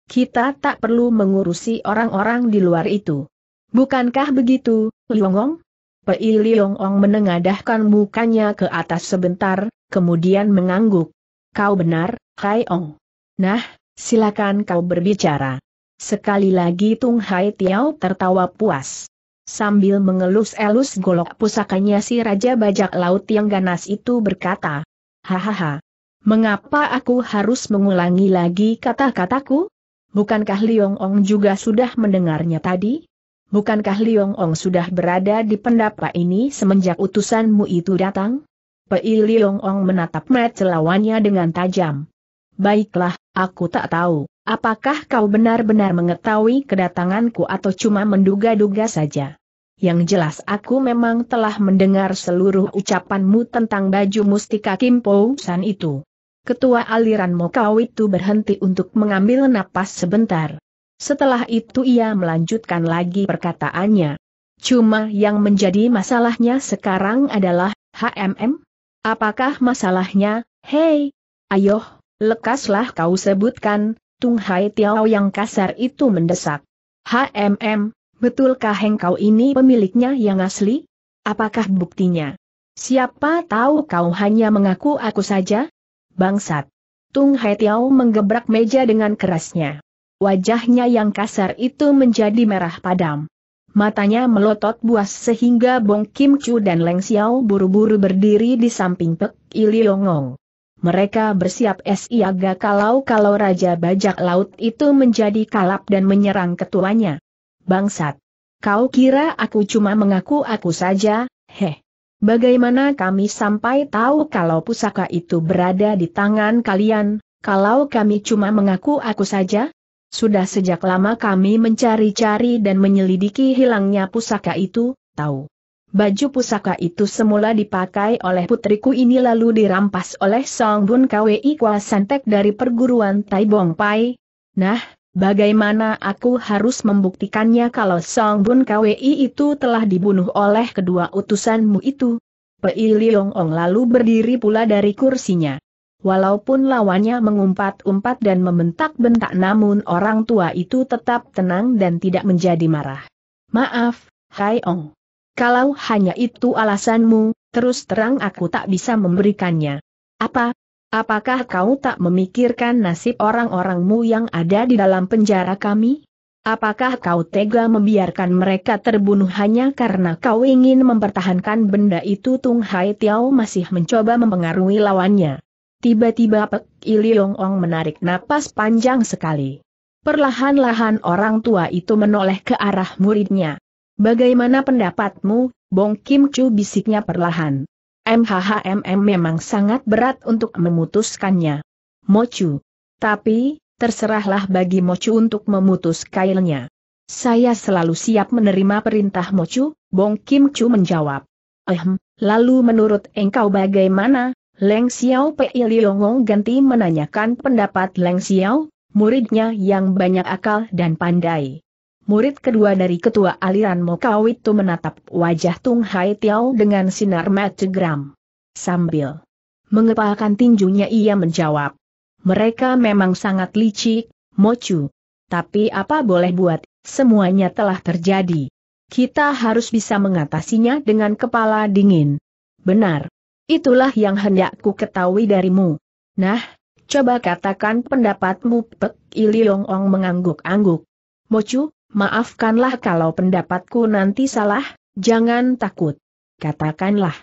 S1: Kita tak perlu mengurusi orang-orang di luar itu. Bukankah begitu, Liongong? Pei Liongong menengadahkan mukanya ke atas sebentar, kemudian mengangguk. Kau benar, Hai Ong. Nah, silakan kau berbicara. Sekali lagi Tung Hai Tiao tertawa puas. Sambil mengelus-elus golok pusakanya si Raja Bajak Laut yang ganas itu berkata, Hahaha, Mengapa aku harus mengulangi lagi kata-kataku? Bukankah Liong Ong juga sudah mendengarnya tadi? Bukankah Liong Ong sudah berada di pendapa ini semenjak utusanmu itu datang? Pei Liong Ong menatap mata lawannya dengan tajam. Baiklah, aku tak tahu, apakah kau benar-benar mengetahui kedatanganku atau cuma menduga-duga saja. Yang jelas aku memang telah mendengar seluruh ucapanmu tentang baju mustika Kim Pou San itu ketua aliran Mokau itu berhenti untuk mengambil napas sebentar. Setelah itu ia melanjutkan lagi perkataannya. Cuma yang menjadi masalahnya sekarang adalah, HMM? Apakah masalahnya, hei? Ayo, lekaslah kau sebutkan, Tung Hai Tiao yang kasar itu mendesak. HMM, betulkah engkau ini pemiliknya yang asli? Apakah buktinya? Siapa tahu kau hanya mengaku aku saja? bangsat. Tung Hai Tiao menggebrak meja dengan kerasnya. Wajahnya yang kasar itu menjadi merah padam. Matanya melotot buas sehingga Bong Kim Chu dan Leng Xiao buru-buru berdiri di samping Pek Iliongong. Mereka bersiap siaga kalau-kalau Raja Bajak Laut itu menjadi kalap dan menyerang ketuanya. Bangsat! Kau kira aku cuma mengaku aku saja, heh. Bagaimana kami sampai tahu kalau pusaka itu berada di tangan kalian, kalau kami cuma mengaku aku saja? Sudah sejak lama kami mencari-cari dan menyelidiki hilangnya pusaka itu, tahu. Baju pusaka itu semula dipakai oleh putriku ini lalu dirampas oleh Song Bun Kwi Kwa Santek dari perguruan Tai Bong Pai. Nah, Bagaimana aku harus membuktikannya kalau Song Bun Kwi itu telah dibunuh oleh kedua utusanmu itu? Pei Liong Ong lalu berdiri pula dari kursinya. Walaupun lawannya mengumpat-umpat dan membentak-bentak namun orang tua itu tetap tenang dan tidak menjadi marah. Maaf, Hai Ong. Kalau hanya itu alasanmu, terus terang aku tak bisa memberikannya. Apa, Apakah kau tak memikirkan nasib orang-orangmu yang ada di dalam penjara kami? Apakah kau tega membiarkan mereka terbunuh hanya karena kau ingin mempertahankan benda itu? Tung Hai Tiao masih mencoba mempengaruhi lawannya. Tiba-tiba Pek Iliong Ong menarik napas panjang sekali. Perlahan-lahan orang tua itu menoleh ke arah muridnya. Bagaimana pendapatmu, Bong Kim Chu bisiknya perlahan. MHHMM memang sangat berat untuk memutuskannya. Mochu. Tapi, terserahlah bagi Mochu untuk memutus kailnya. Saya selalu siap menerima perintah Mochu, Bong Kim Chu menjawab. Ehm, lalu menurut engkau bagaimana? Leng Xiao Pei Liongong ganti menanyakan pendapat Leng Xiao, muridnya yang banyak akal dan pandai. Murid kedua dari ketua aliran Mokau itu menatap wajah Tung Hai Tiao dengan sinar mata geram. Sambil mengepalkan tinjunya ia menjawab. Mereka memang sangat licik, Mochu, Tapi apa boleh buat, semuanya telah terjadi. Kita harus bisa mengatasinya dengan kepala dingin. Benar. Itulah yang hendakku ketahui darimu. Nah, coba katakan pendapatmu Pek Iliong Ong mengangguk-angguk. Mochu. Maafkanlah kalau pendapatku nanti salah, jangan takut. Katakanlah.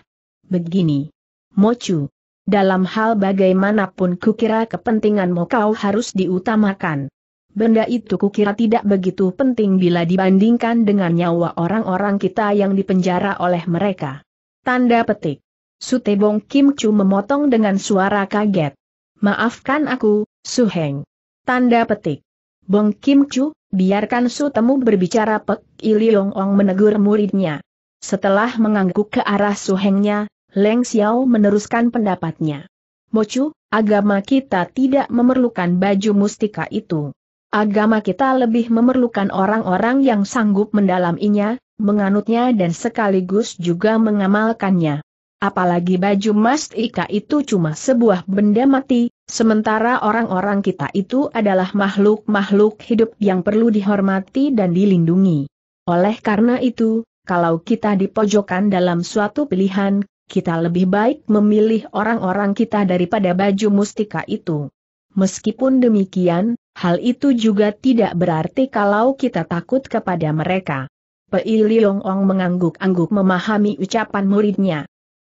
S1: Begini. Mochu. Dalam hal bagaimanapun kukira kepentinganmu kau harus diutamakan. Benda itu kukira tidak begitu penting bila dibandingkan dengan nyawa orang-orang kita yang dipenjara oleh mereka. Tanda petik. Sutebong Kim Chu memotong dengan suara kaget. Maafkan aku, Suheng. Tanda petik. Beng Kim Chu, biarkan Su Temu berbicara Pek Iliong Ong menegur muridnya. Setelah mengangguk ke arah Su Hengnya, Leng Xiao meneruskan pendapatnya. Mochu, agama kita tidak memerlukan baju mustika itu. Agama kita lebih memerlukan orang-orang yang sanggup mendalaminya, menganutnya dan sekaligus juga mengamalkannya. Apalagi baju mustika itu cuma sebuah benda mati, Sementara orang-orang kita itu adalah makhluk-makhluk hidup yang perlu dihormati dan dilindungi. Oleh karena itu, kalau kita dipojokkan dalam suatu pilihan, kita lebih baik memilih orang-orang kita daripada baju mustika itu. Meskipun demikian, hal itu juga tidak berarti kalau kita takut kepada mereka. Pei Liong Ong mengangguk-angguk memahami ucapan muridnya.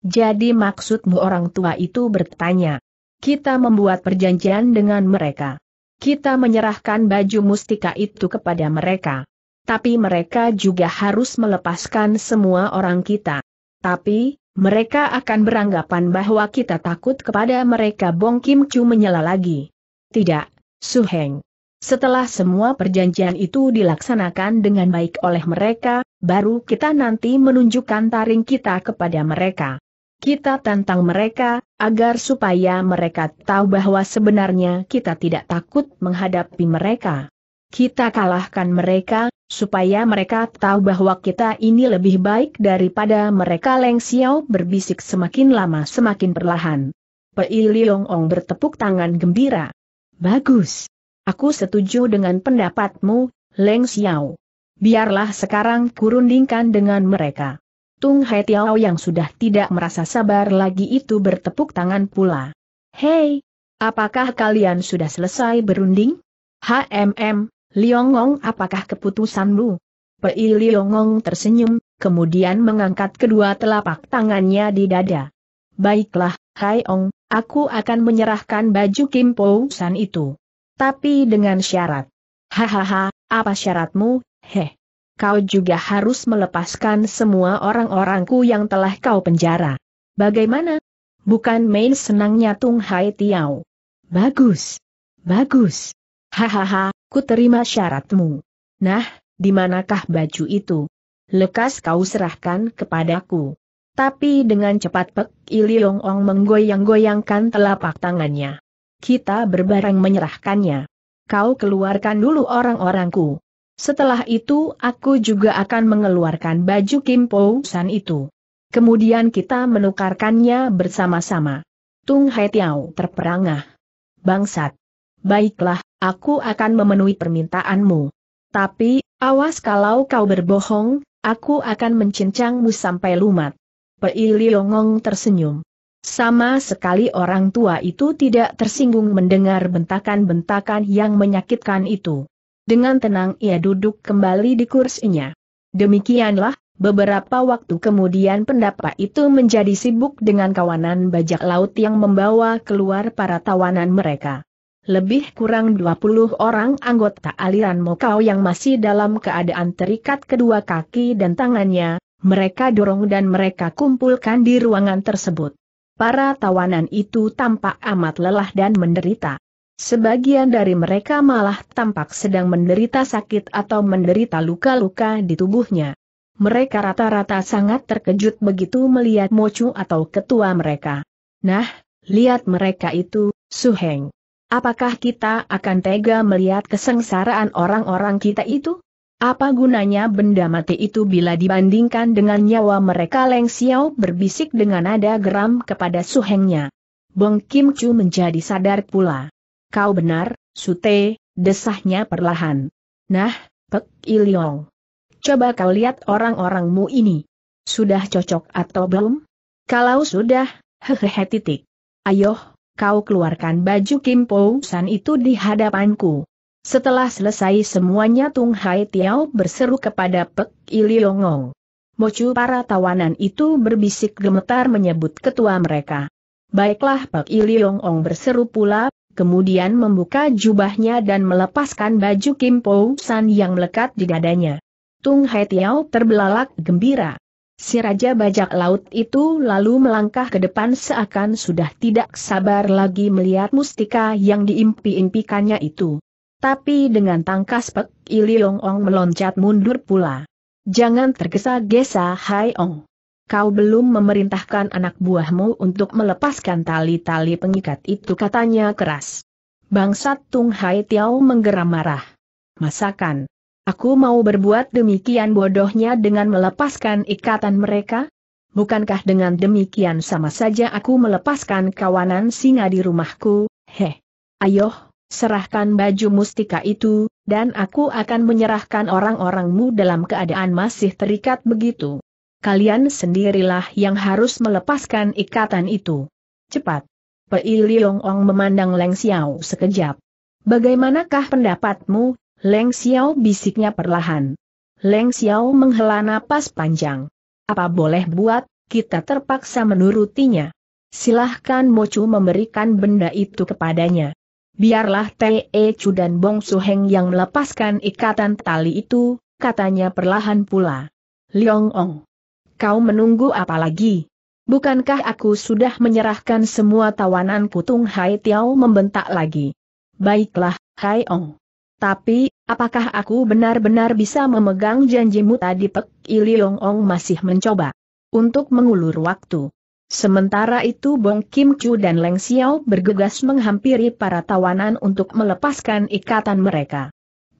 S1: Jadi maksudmu orang tua itu bertanya. Kita membuat perjanjian dengan mereka. Kita menyerahkan baju mustika itu kepada mereka. Tapi mereka juga harus melepaskan semua orang kita. Tapi, mereka akan beranggapan bahwa kita takut kepada mereka Bong Kim Chu menyela lagi. Tidak, Su Heng. Setelah semua perjanjian itu dilaksanakan dengan baik oleh mereka, baru kita nanti menunjukkan taring kita kepada mereka. Kita tantang mereka, agar supaya mereka tahu bahwa sebenarnya kita tidak takut menghadapi mereka. Kita kalahkan mereka, supaya mereka tahu bahwa kita ini lebih baik daripada mereka Leng Xiao berbisik semakin lama semakin perlahan. Pei Liong Ong bertepuk tangan gembira. Bagus. Aku setuju dengan pendapatmu, Leng Xiao. Biarlah sekarang kurundingkan dengan mereka. Tung Hai Tiao yang sudah tidak merasa sabar lagi itu bertepuk tangan pula. Hei, apakah kalian sudah selesai berunding? HMM, Liongong apakah keputusanmu? Pei Liongong tersenyum, kemudian mengangkat kedua telapak tangannya di dada. Baiklah, Hai Ong, aku akan menyerahkan baju Kim Po San itu. Tapi dengan syarat. Hahaha, apa syaratmu, heh? kau juga harus melepaskan semua orang-orangku yang telah kau penjara. Bagaimana? Bukan main senangnya Tung Hai Tiao. Bagus. Bagus. Hahaha, ku terima syaratmu. Nah, di manakah baju itu? Lekas kau serahkan kepadaku. Tapi dengan cepat Pek Iliong Ong menggoyang-goyangkan telapak tangannya. Kita berbareng menyerahkannya. Kau keluarkan dulu orang-orangku. Setelah itu aku juga akan mengeluarkan baju Kim Po San itu. Kemudian kita menukarkannya bersama-sama. Tung Hai Tiao terperangah. Bangsat. Baiklah, aku akan memenuhi permintaanmu. Tapi, awas kalau kau berbohong, aku akan mencincangmu sampai lumat. Pei Liongong tersenyum. Sama sekali orang tua itu tidak tersinggung mendengar bentakan-bentakan yang menyakitkan itu. Dengan tenang ia duduk kembali di kursinya. Demikianlah, beberapa waktu kemudian pendapa itu menjadi sibuk dengan kawanan bajak laut yang membawa keluar para tawanan mereka. Lebih kurang 20 orang anggota aliran Mokau yang masih dalam keadaan terikat kedua kaki dan tangannya, mereka dorong dan mereka kumpulkan di ruangan tersebut. Para tawanan itu tampak amat lelah dan menderita. Sebagian dari mereka malah tampak sedang menderita sakit atau menderita luka-luka di tubuhnya. Mereka rata-rata sangat terkejut begitu melihat Mocu atau ketua mereka. Nah, lihat mereka itu, Suheng. Apakah kita akan tega melihat kesengsaraan orang-orang kita itu? Apa gunanya benda mati itu bila dibandingkan dengan nyawa mereka Leng Xiao berbisik dengan nada geram kepada suhengnya. Bong Kim Chu menjadi sadar pula. Kau benar, Sute, desahnya perlahan. Nah, Pek Iliong. Coba kau lihat orang-orangmu ini. Sudah cocok atau belum? Kalau sudah, hehehe titik. Ayo, kau keluarkan baju Kim Po San itu di hadapanku. Setelah selesai semuanya Tung Hai Tiao berseru kepada Pek Iliongong. Mocu para tawanan itu berbisik gemetar menyebut ketua mereka. Baiklah Pak Iliong Ong berseru pula, kemudian membuka jubahnya dan melepaskan baju Kim Po San yang melekat di dadanya. Tung Hai Tiao terbelalak gembira. Si Raja Bajak Laut itu lalu melangkah ke depan seakan sudah tidak sabar lagi melihat mustika yang diimpi-impikannya itu. Tapi dengan tangkas Pek Iliong Ong meloncat mundur pula. Jangan tergesa-gesa Hai Ong kau belum memerintahkan anak buahmu untuk melepaskan tali-tali pengikat itu katanya keras. Bangsat Tung Hai Tiao menggeram marah. Masakan. Aku mau berbuat demikian bodohnya dengan melepaskan ikatan mereka? Bukankah dengan demikian sama saja aku melepaskan kawanan singa di rumahku? Heh. Ayoh, serahkan baju mustika itu, dan aku akan menyerahkan orang-orangmu dalam keadaan masih terikat begitu kalian sendirilah yang harus melepaskan ikatan itu. Cepat! Pei Liong Ong memandang Leng Xiao sekejap. Bagaimanakah pendapatmu, Leng Xiao bisiknya perlahan. Leng Xiao menghela napas panjang. Apa boleh buat, kita terpaksa menurutinya. Silahkan Mochu memberikan benda itu kepadanya. Biarlah Te Chu dan Bong Heng yang melepaskan ikatan tali itu, katanya perlahan pula. Liong Ong kau menunggu apa lagi? Bukankah aku sudah menyerahkan semua tawanan Kutung Hai Tiao membentak lagi? Baiklah, Hai Ong. Tapi, apakah aku benar-benar bisa memegang janjimu tadi Pek Iliong Ong masih mencoba untuk mengulur waktu. Sementara itu Bong Kim Chu dan Leng Xiao bergegas menghampiri para tawanan untuk melepaskan ikatan mereka.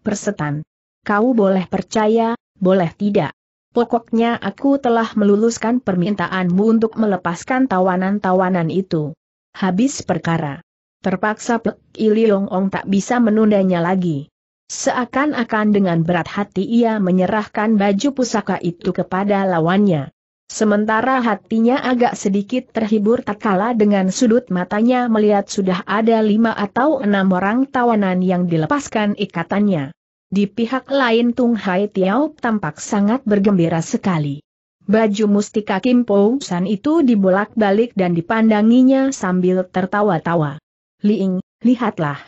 S1: Persetan. Kau boleh percaya, boleh tidak. Pokoknya aku telah meluluskan permintaanmu untuk melepaskan tawanan-tawanan itu. Habis perkara. Terpaksa Pek Iliong tak bisa menundanya lagi. Seakan-akan dengan berat hati ia menyerahkan baju pusaka itu kepada lawannya. Sementara hatinya agak sedikit terhibur tak kalah dengan sudut matanya melihat sudah ada lima atau enam orang tawanan yang dilepaskan ikatannya. Di pihak lain Tung Hai Tiao tampak sangat bergembira sekali. Baju mustika Kim Po San itu dibolak-balik dan dipandanginya sambil tertawa-tawa. Liing, lihatlah.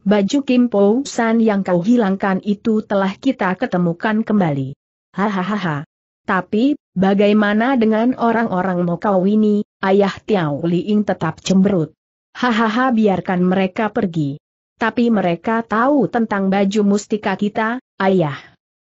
S1: Baju Kim Po San yang kau hilangkan itu telah kita ketemukan kembali. Hahaha. Tapi, bagaimana dengan orang-orang Mokau ini, ayah Tiao Liing tetap cemberut. Hahaha biarkan mereka pergi tapi mereka tahu tentang baju mustika kita, ayah.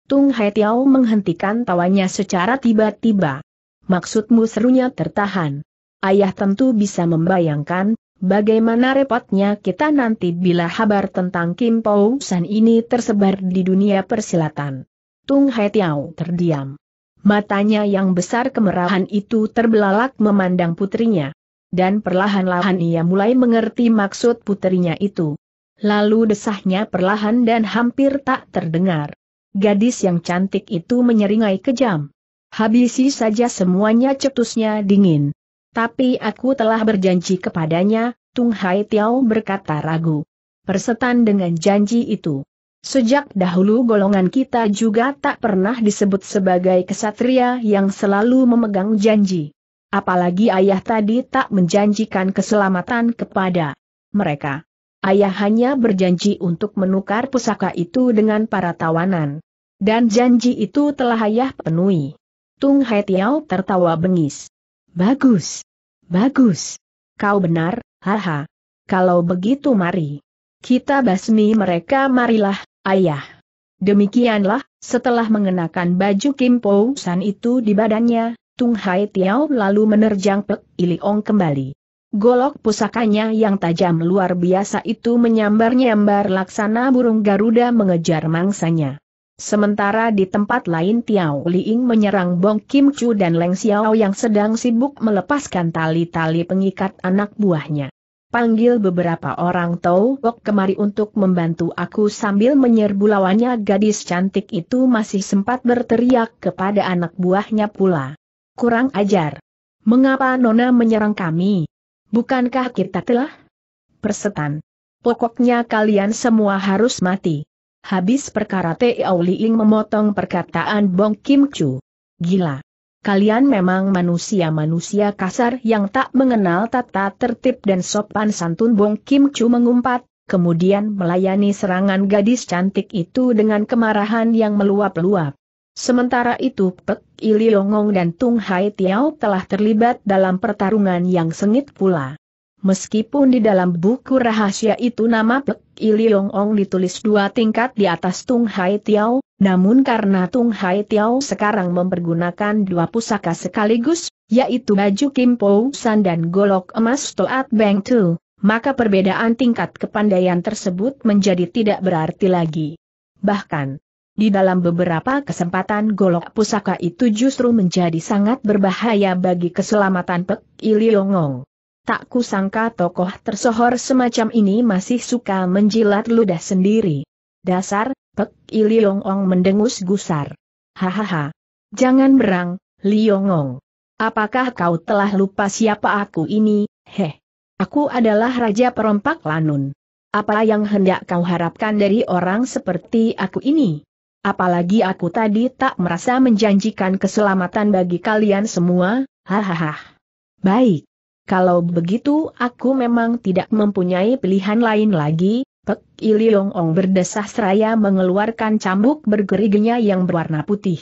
S1: Tung Hai Tiao menghentikan tawanya secara tiba-tiba. Maksudmu serunya tertahan. Ayah tentu bisa membayangkan, bagaimana repotnya kita nanti bila kabar tentang Kim Pou San ini tersebar di dunia persilatan. Tung Hai Tiao terdiam. Matanya yang besar kemerahan itu terbelalak memandang putrinya. Dan perlahan-lahan ia mulai mengerti maksud putrinya itu. Lalu desahnya perlahan dan hampir tak terdengar. Gadis yang cantik itu menyeringai kejam. Habisi saja semuanya cetusnya dingin. Tapi aku telah berjanji kepadanya, Tung Hai Tiao berkata ragu. Persetan dengan janji itu. Sejak dahulu golongan kita juga tak pernah disebut sebagai kesatria yang selalu memegang janji. Apalagi ayah tadi tak menjanjikan keselamatan kepada mereka. Ayah hanya berjanji untuk menukar pusaka itu dengan para tawanan. Dan janji itu telah ayah penuhi. Tung Hai Tiao tertawa bengis. Bagus. Bagus. Kau benar, haha. Kalau begitu mari. Kita basmi mereka marilah, ayah. Demikianlah, setelah mengenakan baju Kim Pou San itu di badannya, Tung Hai Tiao lalu menerjang Pek Iliong kembali. Golok pusakanya yang tajam luar biasa itu menyambar-nyambar laksana burung Garuda mengejar mangsanya. Sementara di tempat lain Tiao Liing menyerang Bong Kim Chu dan Leng Xiao yang sedang sibuk melepaskan tali-tali pengikat anak buahnya. Panggil beberapa orang Wok kemari untuk membantu aku sambil menyerbu lawannya gadis cantik itu masih sempat berteriak kepada anak buahnya pula. Kurang ajar. Mengapa Nona menyerang kami? Bukankah kita telah persetan? Pokoknya kalian semua harus mati. Habis perkara Tiao Liing memotong perkataan Bong Kim Chu. Gila. Kalian memang manusia-manusia kasar yang tak mengenal tata tertib dan sopan santun Bong Kim Chu mengumpat, kemudian melayani serangan gadis cantik itu dengan kemarahan yang meluap-luap. Sementara itu Pek Iliongong dan Tung Hai Tiao telah terlibat dalam pertarungan yang sengit pula. Meskipun di dalam buku rahasia itu nama Pek Iliongong ditulis dua tingkat di atas Tung Hai Tiao, namun karena Tung Hai Tiao sekarang mempergunakan dua pusaka sekaligus, yaitu baju Kim Po San dan golok emas Toat Beng Tu, maka perbedaan tingkat kepandaian tersebut menjadi tidak berarti lagi. Bahkan, di dalam beberapa kesempatan golok pusaka itu justru menjadi sangat berbahaya bagi keselamatan Pek Iliongong. Tak kusangka tokoh tersohor semacam ini masih suka menjilat ludah sendiri. Dasar, Pek Iliongong mendengus gusar. Hahaha. Jangan berang, Liongong. Apakah kau telah lupa siapa aku ini, heh? Aku adalah Raja Perompak Lanun. Apa yang hendak kau harapkan dari orang seperti aku ini? Apalagi aku tadi tak merasa menjanjikan keselamatan bagi kalian semua, hahaha. Baik. Kalau begitu aku memang tidak mempunyai pilihan lain lagi, Pek Iliong Ong berdesah seraya mengeluarkan cambuk bergerigenya yang berwarna putih.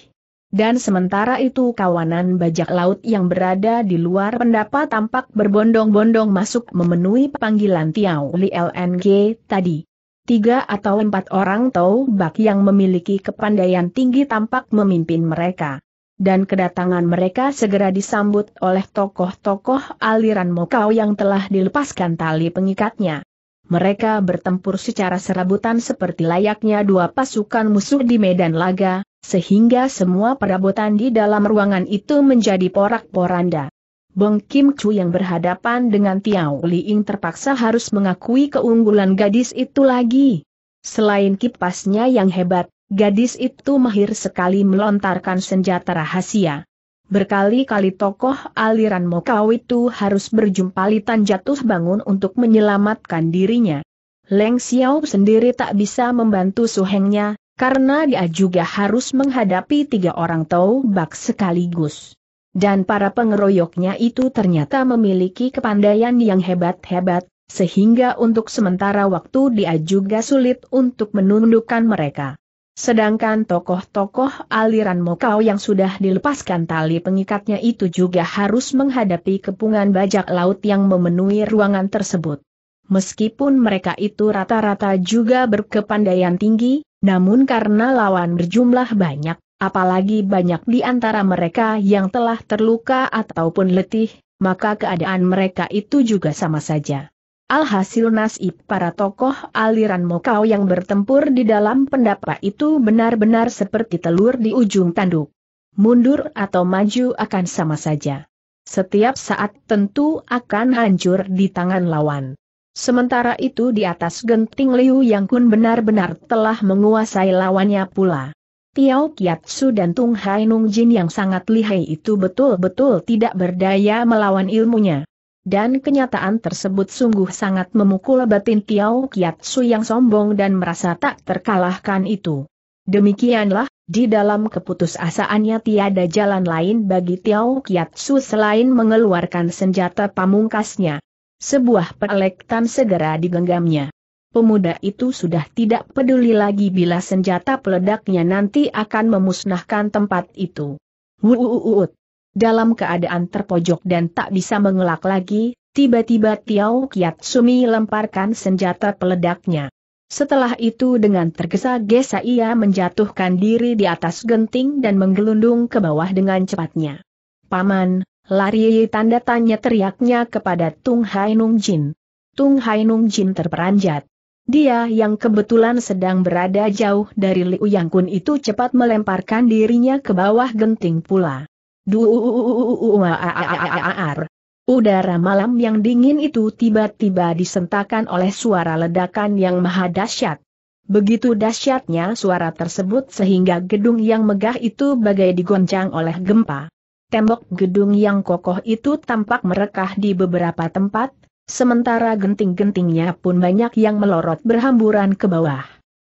S1: Dan sementara itu kawanan bajak laut yang berada di luar pendapat tampak berbondong-bondong masuk memenuhi panggilan Tiao Li LNG tadi tiga atau empat orang bak yang memiliki kepandaian tinggi tampak memimpin mereka. Dan kedatangan mereka segera disambut oleh tokoh-tokoh aliran Mokau yang telah dilepaskan tali pengikatnya. Mereka bertempur secara serabutan seperti layaknya dua pasukan musuh di medan laga, sehingga semua perabotan di dalam ruangan itu menjadi porak-poranda. Beng Kim Chu yang berhadapan dengan Tiao Li Ying terpaksa harus mengakui keunggulan gadis itu lagi. Selain kipasnya yang hebat, gadis itu mahir sekali melontarkan senjata rahasia. Berkali-kali tokoh aliran Mokau itu harus berjumpa litan jatuh bangun untuk menyelamatkan dirinya. Leng Xiao sendiri tak bisa membantu suhengnya, karena dia juga harus menghadapi tiga orang Tau bak sekaligus. Dan para pengeroyoknya itu ternyata memiliki kepandaian yang hebat-hebat, sehingga untuk sementara waktu dia juga sulit untuk menundukkan mereka. Sedangkan tokoh-tokoh aliran Mokau yang sudah dilepaskan tali pengikatnya itu juga harus menghadapi kepungan bajak laut yang memenuhi ruangan tersebut. Meskipun mereka itu rata-rata juga berkepandaian tinggi, namun karena lawan berjumlah banyak, apalagi banyak di antara mereka yang telah terluka ataupun letih, maka keadaan mereka itu juga sama saja. Alhasil nasib para tokoh aliran Mokau yang bertempur di dalam pendapa itu benar-benar seperti telur di ujung tanduk. Mundur atau maju akan sama saja. Setiap saat tentu akan hancur di tangan lawan. Sementara itu di atas genting Liu Yang Kun benar-benar telah menguasai lawannya pula. Tiao Kiatsu dan Tung Hai Nung Jin yang sangat lihai itu betul-betul tidak berdaya melawan ilmunya. Dan kenyataan tersebut sungguh sangat memukul batin Tiao Kiatsu yang sombong dan merasa tak terkalahkan itu. Demikianlah, di dalam keputusasaannya tiada jalan lain bagi Tiao Kiatsu selain mengeluarkan senjata pamungkasnya. Sebuah pelektan segera digenggamnya pemuda itu sudah tidak peduli lagi bila senjata peledaknya nanti akan memusnahkan tempat itu. Wuuuut. Dalam keadaan terpojok dan tak bisa mengelak lagi, tiba-tiba Tiao Sumi lemparkan senjata peledaknya. Setelah itu dengan tergesa-gesa ia menjatuhkan diri di atas genting dan menggelundung ke bawah dengan cepatnya. Paman, lari tanda tanya teriaknya kepada Tung Hai Nung Jin. Tung Hai Nung Jin terperanjat. Dia yang kebetulan sedang berada jauh dari Liu Yangkun itu cepat melemparkan dirinya ke bawah genting pula. Udara malam yang dingin itu tiba-tiba disentakan oleh suara ledakan yang maha dahsyat. Begitu dahsyatnya suara tersebut sehingga gedung yang megah itu bagai digoncang oleh gempa. Tembok gedung yang kokoh itu tampak merekah di beberapa tempat, sementara genting-gentingnya pun banyak yang melorot berhamburan ke bawah.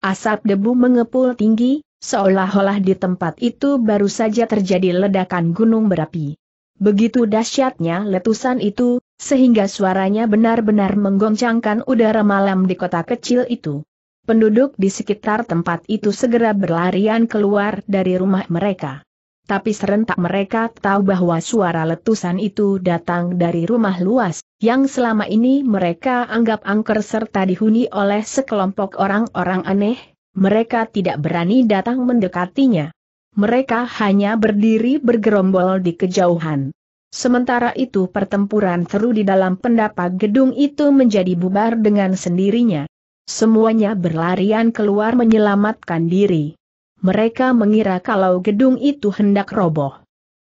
S1: Asap debu mengepul tinggi, seolah-olah di tempat itu baru saja terjadi ledakan gunung berapi. Begitu dahsyatnya letusan itu, sehingga suaranya benar-benar menggoncangkan udara malam di kota kecil itu. Penduduk di sekitar tempat itu segera berlarian keluar dari rumah mereka. Tapi serentak mereka tahu bahwa suara letusan itu datang dari rumah luas, yang selama ini mereka anggap angker serta dihuni oleh sekelompok orang-orang aneh, mereka tidak berani datang mendekatinya. Mereka hanya berdiri bergerombol di kejauhan. Sementara itu pertempuran terus di dalam pendapa gedung itu menjadi bubar dengan sendirinya. Semuanya berlarian keluar menyelamatkan diri mereka mengira kalau gedung itu hendak roboh.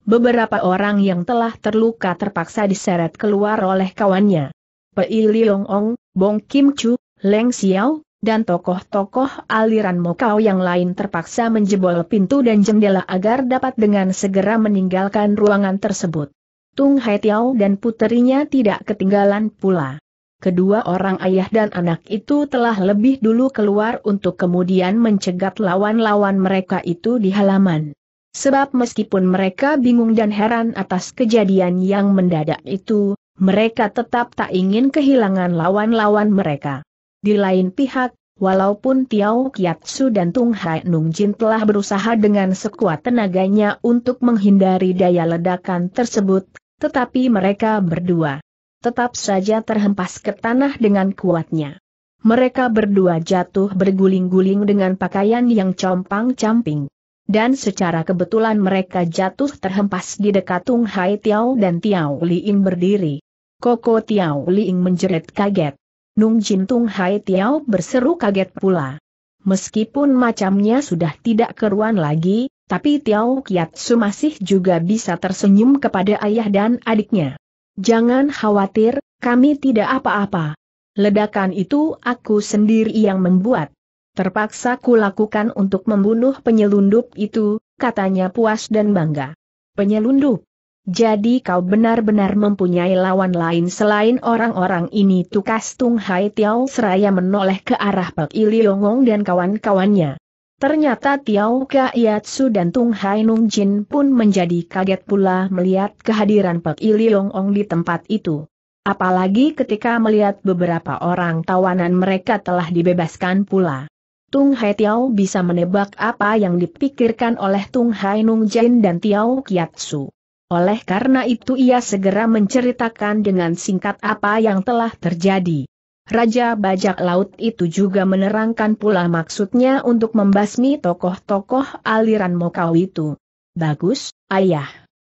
S1: Beberapa orang yang telah terluka terpaksa diseret keluar oleh kawannya. Pei Liong Ong, Bong Kim Chu, Leng Xiao, dan tokoh-tokoh aliran Mokau yang lain terpaksa menjebol pintu dan jendela agar dapat dengan segera meninggalkan ruangan tersebut. Tung Hai Tiao dan puterinya tidak ketinggalan pula kedua orang ayah dan anak itu telah lebih dulu keluar untuk kemudian mencegat lawan-lawan mereka itu di halaman. Sebab meskipun mereka bingung dan heran atas kejadian yang mendadak itu, mereka tetap tak ingin kehilangan lawan-lawan mereka. Di lain pihak, walaupun Tiao Kiatsu dan Tung Hai Nung Jin telah berusaha dengan sekuat tenaganya untuk menghindari daya ledakan tersebut, tetapi mereka berdua tetap saja terhempas ke tanah dengan kuatnya. Mereka berdua jatuh berguling-guling dengan pakaian yang compang-camping. Dan secara kebetulan mereka jatuh terhempas di dekat Tung Hai Tiao dan Tiao Liing berdiri. Koko Tiao Liing menjerit kaget. Nung Jin Tung Hai Tiao berseru kaget pula. Meskipun macamnya sudah tidak keruan lagi, tapi Tiao kiat su masih juga bisa tersenyum kepada ayah dan adiknya. Jangan khawatir, kami tidak apa-apa. Ledakan itu aku sendiri yang membuat. Terpaksa kulakukan untuk membunuh penyelundup itu, katanya puas dan bangga. Penyelundup? Jadi kau benar-benar mempunyai lawan lain selain orang-orang ini tukas Tung Hai Tiao seraya menoleh ke arah Pak Ili Longong dan kawan-kawannya. Ternyata Tiau Tiao Yatsu dan Tung Hai Nung Jin pun menjadi kaget pula melihat kehadiran Pek Iliong Ong di tempat itu. Apalagi ketika melihat beberapa orang tawanan mereka telah dibebaskan pula. Tung Hai Tiao bisa menebak apa yang dipikirkan oleh Tung Hai Nung Jin dan Tiau Kiatsu. Oleh karena itu ia segera menceritakan dengan singkat apa yang telah terjadi. Raja Bajak Laut itu juga menerangkan pula maksudnya untuk membasmi tokoh-tokoh aliran Mokau itu. Bagus, ayah.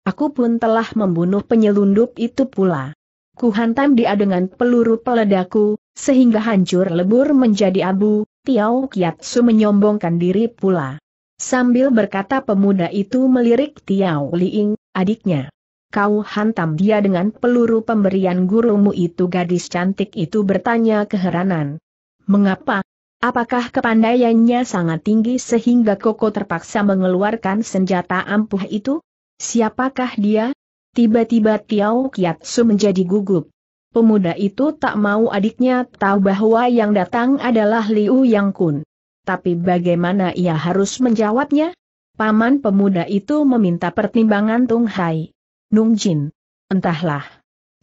S1: Aku pun telah membunuh penyelundup itu pula. Kuhantam dia dengan peluru peledaku, sehingga hancur lebur menjadi abu, Tiao Kiatsu menyombongkan diri pula. Sambil berkata pemuda itu melirik Tiao Liing, adiknya. Kau hantam dia dengan peluru pemberian gurumu itu gadis cantik itu bertanya keheranan. Mengapa? Apakah kepandaiannya sangat tinggi sehingga Koko terpaksa mengeluarkan senjata ampuh itu? Siapakah dia? Tiba-tiba Tiao Kiatsu menjadi gugup. Pemuda itu tak mau adiknya tahu bahwa yang datang adalah Liu Yang Kun. Tapi bagaimana ia harus menjawabnya? Paman pemuda itu meminta pertimbangan Tung Hai. Nung Jin. Entahlah.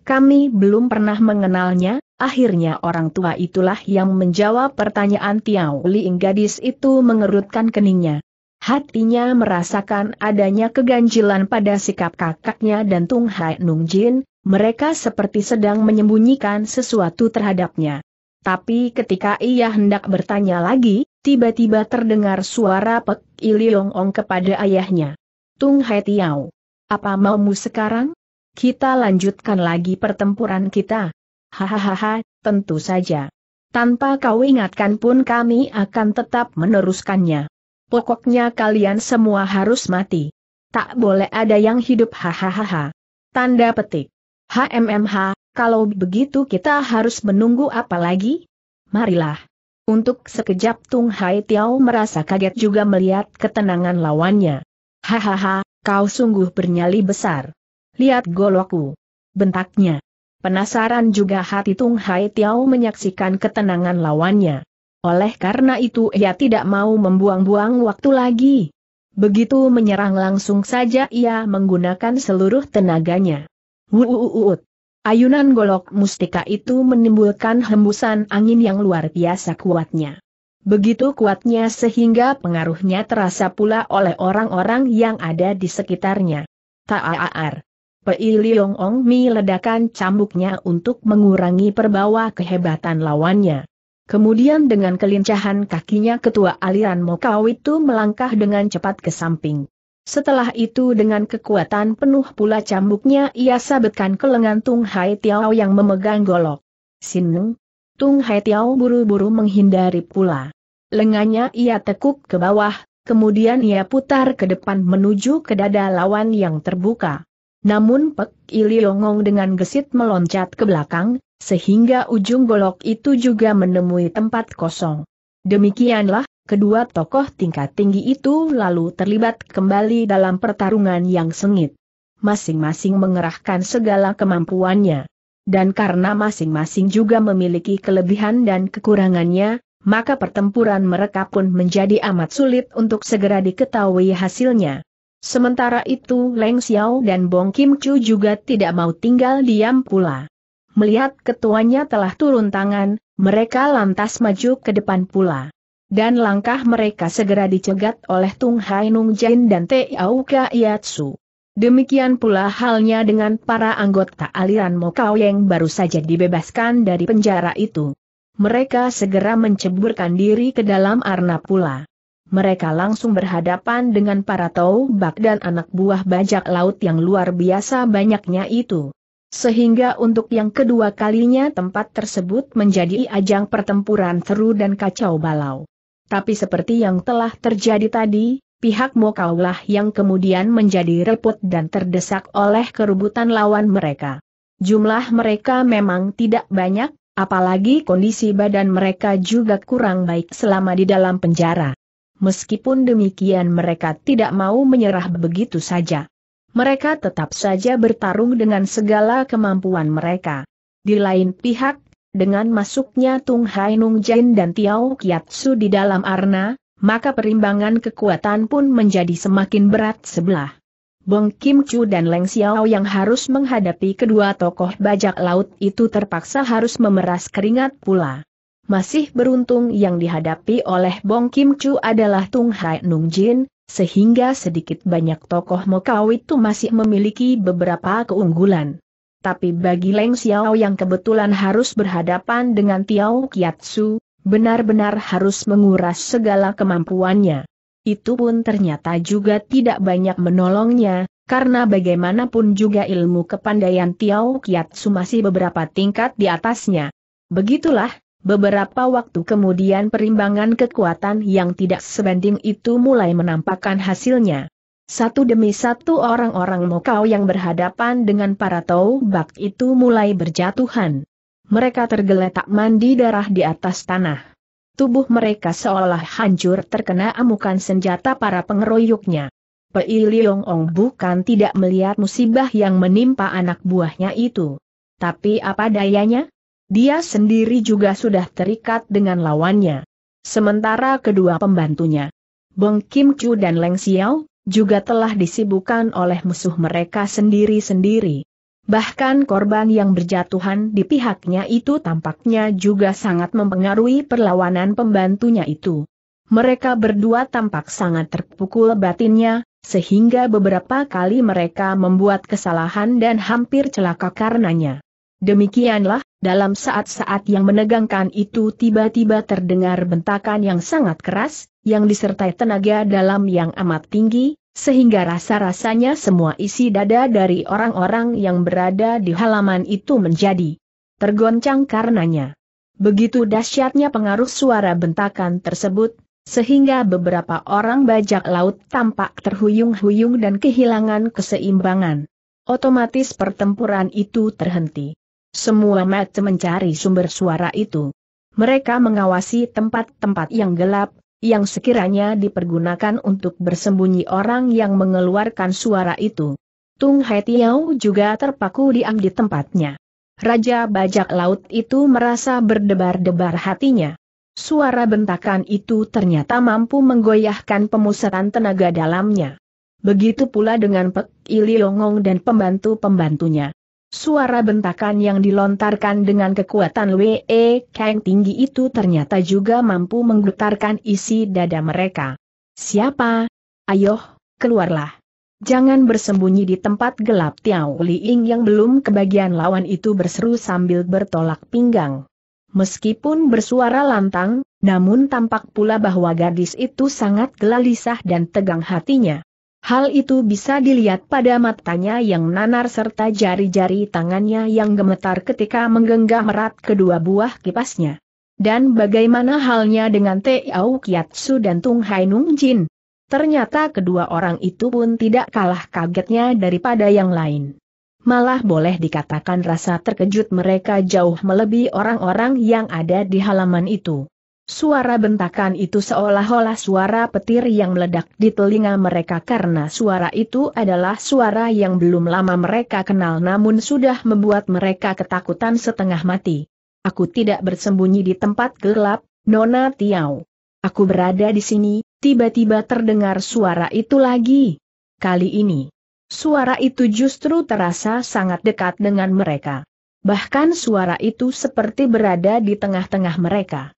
S1: Kami belum pernah mengenalnya, akhirnya orang tua itulah yang menjawab pertanyaan Tiao Liing gadis itu mengerutkan keningnya. Hatinya merasakan adanya keganjilan pada sikap kakaknya dan Tung Hai Nung Jin, mereka seperti sedang menyembunyikan sesuatu terhadapnya. Tapi ketika ia hendak bertanya lagi, tiba-tiba terdengar suara Pek Iliong Ong kepada ayahnya. Tung Hai Tiao. Apa maumu sekarang? Kita lanjutkan lagi pertempuran kita. Hahaha, tentu saja. Tanpa kau ingatkan pun kami akan tetap meneruskannya. Pokoknya kalian semua harus mati. Tak boleh ada yang hidup hahaha. Tanda petik. HMMH, kalau begitu kita harus menunggu apa lagi? Marilah. Untuk sekejap Tung Hai Tiao merasa kaget juga melihat ketenangan lawannya. Hahaha, Kau sungguh bernyali besar. Lihat golokku. Bentaknya. Penasaran juga hati Tung Hai Tiao menyaksikan ketenangan lawannya. Oleh karena itu ia tidak mau membuang-buang waktu lagi. Begitu menyerang langsung saja ia menggunakan seluruh tenaganya. Wuuuut. Ayunan golok mustika itu menimbulkan hembusan angin yang luar biasa kuatnya. Begitu kuatnya sehingga pengaruhnya terasa pula oleh orang-orang yang ada di sekitarnya. Ta'aar. Pei Liong Ong Mi ledakan cambuknya untuk mengurangi perbawa kehebatan lawannya. Kemudian dengan kelincahan kakinya ketua aliran Mokau itu melangkah dengan cepat ke samping. Setelah itu dengan kekuatan penuh pula cambuknya ia sabetkan ke lengan Tung Hai Tiao yang memegang golok. Sinung. Tung Hai Tiao buru-buru menghindari pula lengannya ia tekuk ke bawah, kemudian ia putar ke depan menuju ke dada lawan yang terbuka. Namun Pek Iliongong dengan gesit meloncat ke belakang, sehingga ujung golok itu juga menemui tempat kosong. Demikianlah, kedua tokoh tingkat tinggi itu lalu terlibat kembali dalam pertarungan yang sengit. Masing-masing mengerahkan segala kemampuannya. Dan karena masing-masing juga memiliki kelebihan dan kekurangannya, maka pertempuran mereka pun menjadi amat sulit untuk segera diketahui hasilnya. Sementara itu Leng Xiao dan Bong Kim Chu juga tidak mau tinggal diam pula. Melihat ketuanya telah turun tangan, mereka lantas maju ke depan pula. Dan langkah mereka segera dicegat oleh Tung Hai Nung Jin dan Tiao Kaiatsu. Demikian pula halnya dengan para anggota aliran Mokau yang baru saja dibebaskan dari penjara itu mereka segera menceburkan diri ke dalam arna pula. Mereka langsung berhadapan dengan para bak dan anak buah bajak laut yang luar biasa banyaknya itu. Sehingga untuk yang kedua kalinya tempat tersebut menjadi ajang pertempuran seru dan kacau balau. Tapi seperti yang telah terjadi tadi, pihak Mokaulah yang kemudian menjadi repot dan terdesak oleh kerubutan lawan mereka. Jumlah mereka memang tidak banyak, Apalagi kondisi badan mereka juga kurang baik selama di dalam penjara. Meskipun demikian mereka tidak mau menyerah begitu saja. Mereka tetap saja bertarung dengan segala kemampuan mereka. Di lain pihak, dengan masuknya Tung Hai Nung Jain dan Tiao Kiatsu di dalam arna, maka perimbangan kekuatan pun menjadi semakin berat sebelah. Bong Kim Chu dan Leng Xiao yang harus menghadapi kedua tokoh bajak laut itu terpaksa harus memeras keringat pula. Masih beruntung yang dihadapi oleh Bong Kim Chu adalah Tung Hai Nung Jin, sehingga sedikit banyak tokoh Mokau itu masih memiliki beberapa keunggulan. Tapi bagi Leng Xiao yang kebetulan harus berhadapan dengan Tiao Kiatsu, benar-benar harus menguras segala kemampuannya itu pun ternyata juga tidak banyak menolongnya, karena bagaimanapun juga ilmu kepandaian Kiat Su masih beberapa tingkat di atasnya. Begitulah, beberapa waktu kemudian perimbangan kekuatan yang tidak sebanding itu mulai menampakkan hasilnya. Satu demi satu orang-orang Mokau yang berhadapan dengan para Bak itu mulai berjatuhan. Mereka tergeletak mandi darah di atas tanah tubuh mereka seolah hancur terkena amukan senjata para pengeroyoknya. Pei Liong Ong bukan tidak melihat musibah yang menimpa anak buahnya itu. Tapi apa dayanya? Dia sendiri juga sudah terikat dengan lawannya. Sementara kedua pembantunya, Bong Kim Chu dan Leng Xiao, juga telah disibukkan oleh musuh mereka sendiri-sendiri. Bahkan korban yang berjatuhan di pihaknya itu tampaknya juga sangat mempengaruhi perlawanan pembantunya itu. Mereka berdua tampak sangat terpukul batinnya, sehingga beberapa kali mereka membuat kesalahan dan hampir celaka karenanya. Demikianlah, dalam saat-saat yang menegangkan itu tiba-tiba terdengar bentakan yang sangat keras, yang disertai tenaga dalam yang amat tinggi, sehingga rasa-rasanya semua isi dada dari orang-orang yang berada di halaman itu menjadi tergoncang karenanya. Begitu dahsyatnya pengaruh suara bentakan tersebut, sehingga beberapa orang bajak laut tampak terhuyung-huyung dan kehilangan keseimbangan. Otomatis pertempuran itu terhenti. Semua mata mencari sumber suara itu. Mereka mengawasi tempat-tempat yang gelap, yang sekiranya dipergunakan untuk bersembunyi orang yang mengeluarkan suara itu. Tung Hai Tiao juga terpaku diam di tempatnya. Raja bajak laut itu merasa berdebar-debar hatinya. Suara bentakan itu ternyata mampu menggoyahkan pemusatan tenaga dalamnya. Begitu pula dengan Pek Longong dan pembantu-pembantunya. Suara bentakan yang dilontarkan dengan kekuatan W.E. Kang tinggi itu ternyata juga mampu menggetarkan isi dada mereka. Siapa? Ayoh, keluarlah. Jangan bersembunyi di tempat gelap Tiao Liing yang belum kebagian lawan itu berseru sambil bertolak pinggang. Meskipun bersuara lantang, namun tampak pula bahwa gadis itu sangat gelisah dan tegang hatinya. Hal itu bisa dilihat pada matanya yang nanar serta jari-jari tangannya yang gemetar ketika menggenggam erat kedua buah kipasnya. Dan bagaimana halnya dengan Tiao Kiatsu dan Tung Hai Nung Jin? Ternyata kedua orang itu pun tidak kalah kagetnya daripada yang lain. Malah boleh dikatakan rasa terkejut mereka jauh melebihi orang-orang yang ada di halaman itu. Suara bentakan itu seolah-olah suara petir yang meledak di telinga mereka karena suara itu adalah suara yang belum lama mereka kenal namun sudah membuat mereka ketakutan setengah mati. Aku tidak bersembunyi di tempat gelap, Nona Tiau. Aku berada di sini, tiba-tiba terdengar suara itu lagi. Kali ini, suara itu justru terasa sangat dekat dengan mereka. Bahkan suara itu seperti berada di tengah-tengah mereka.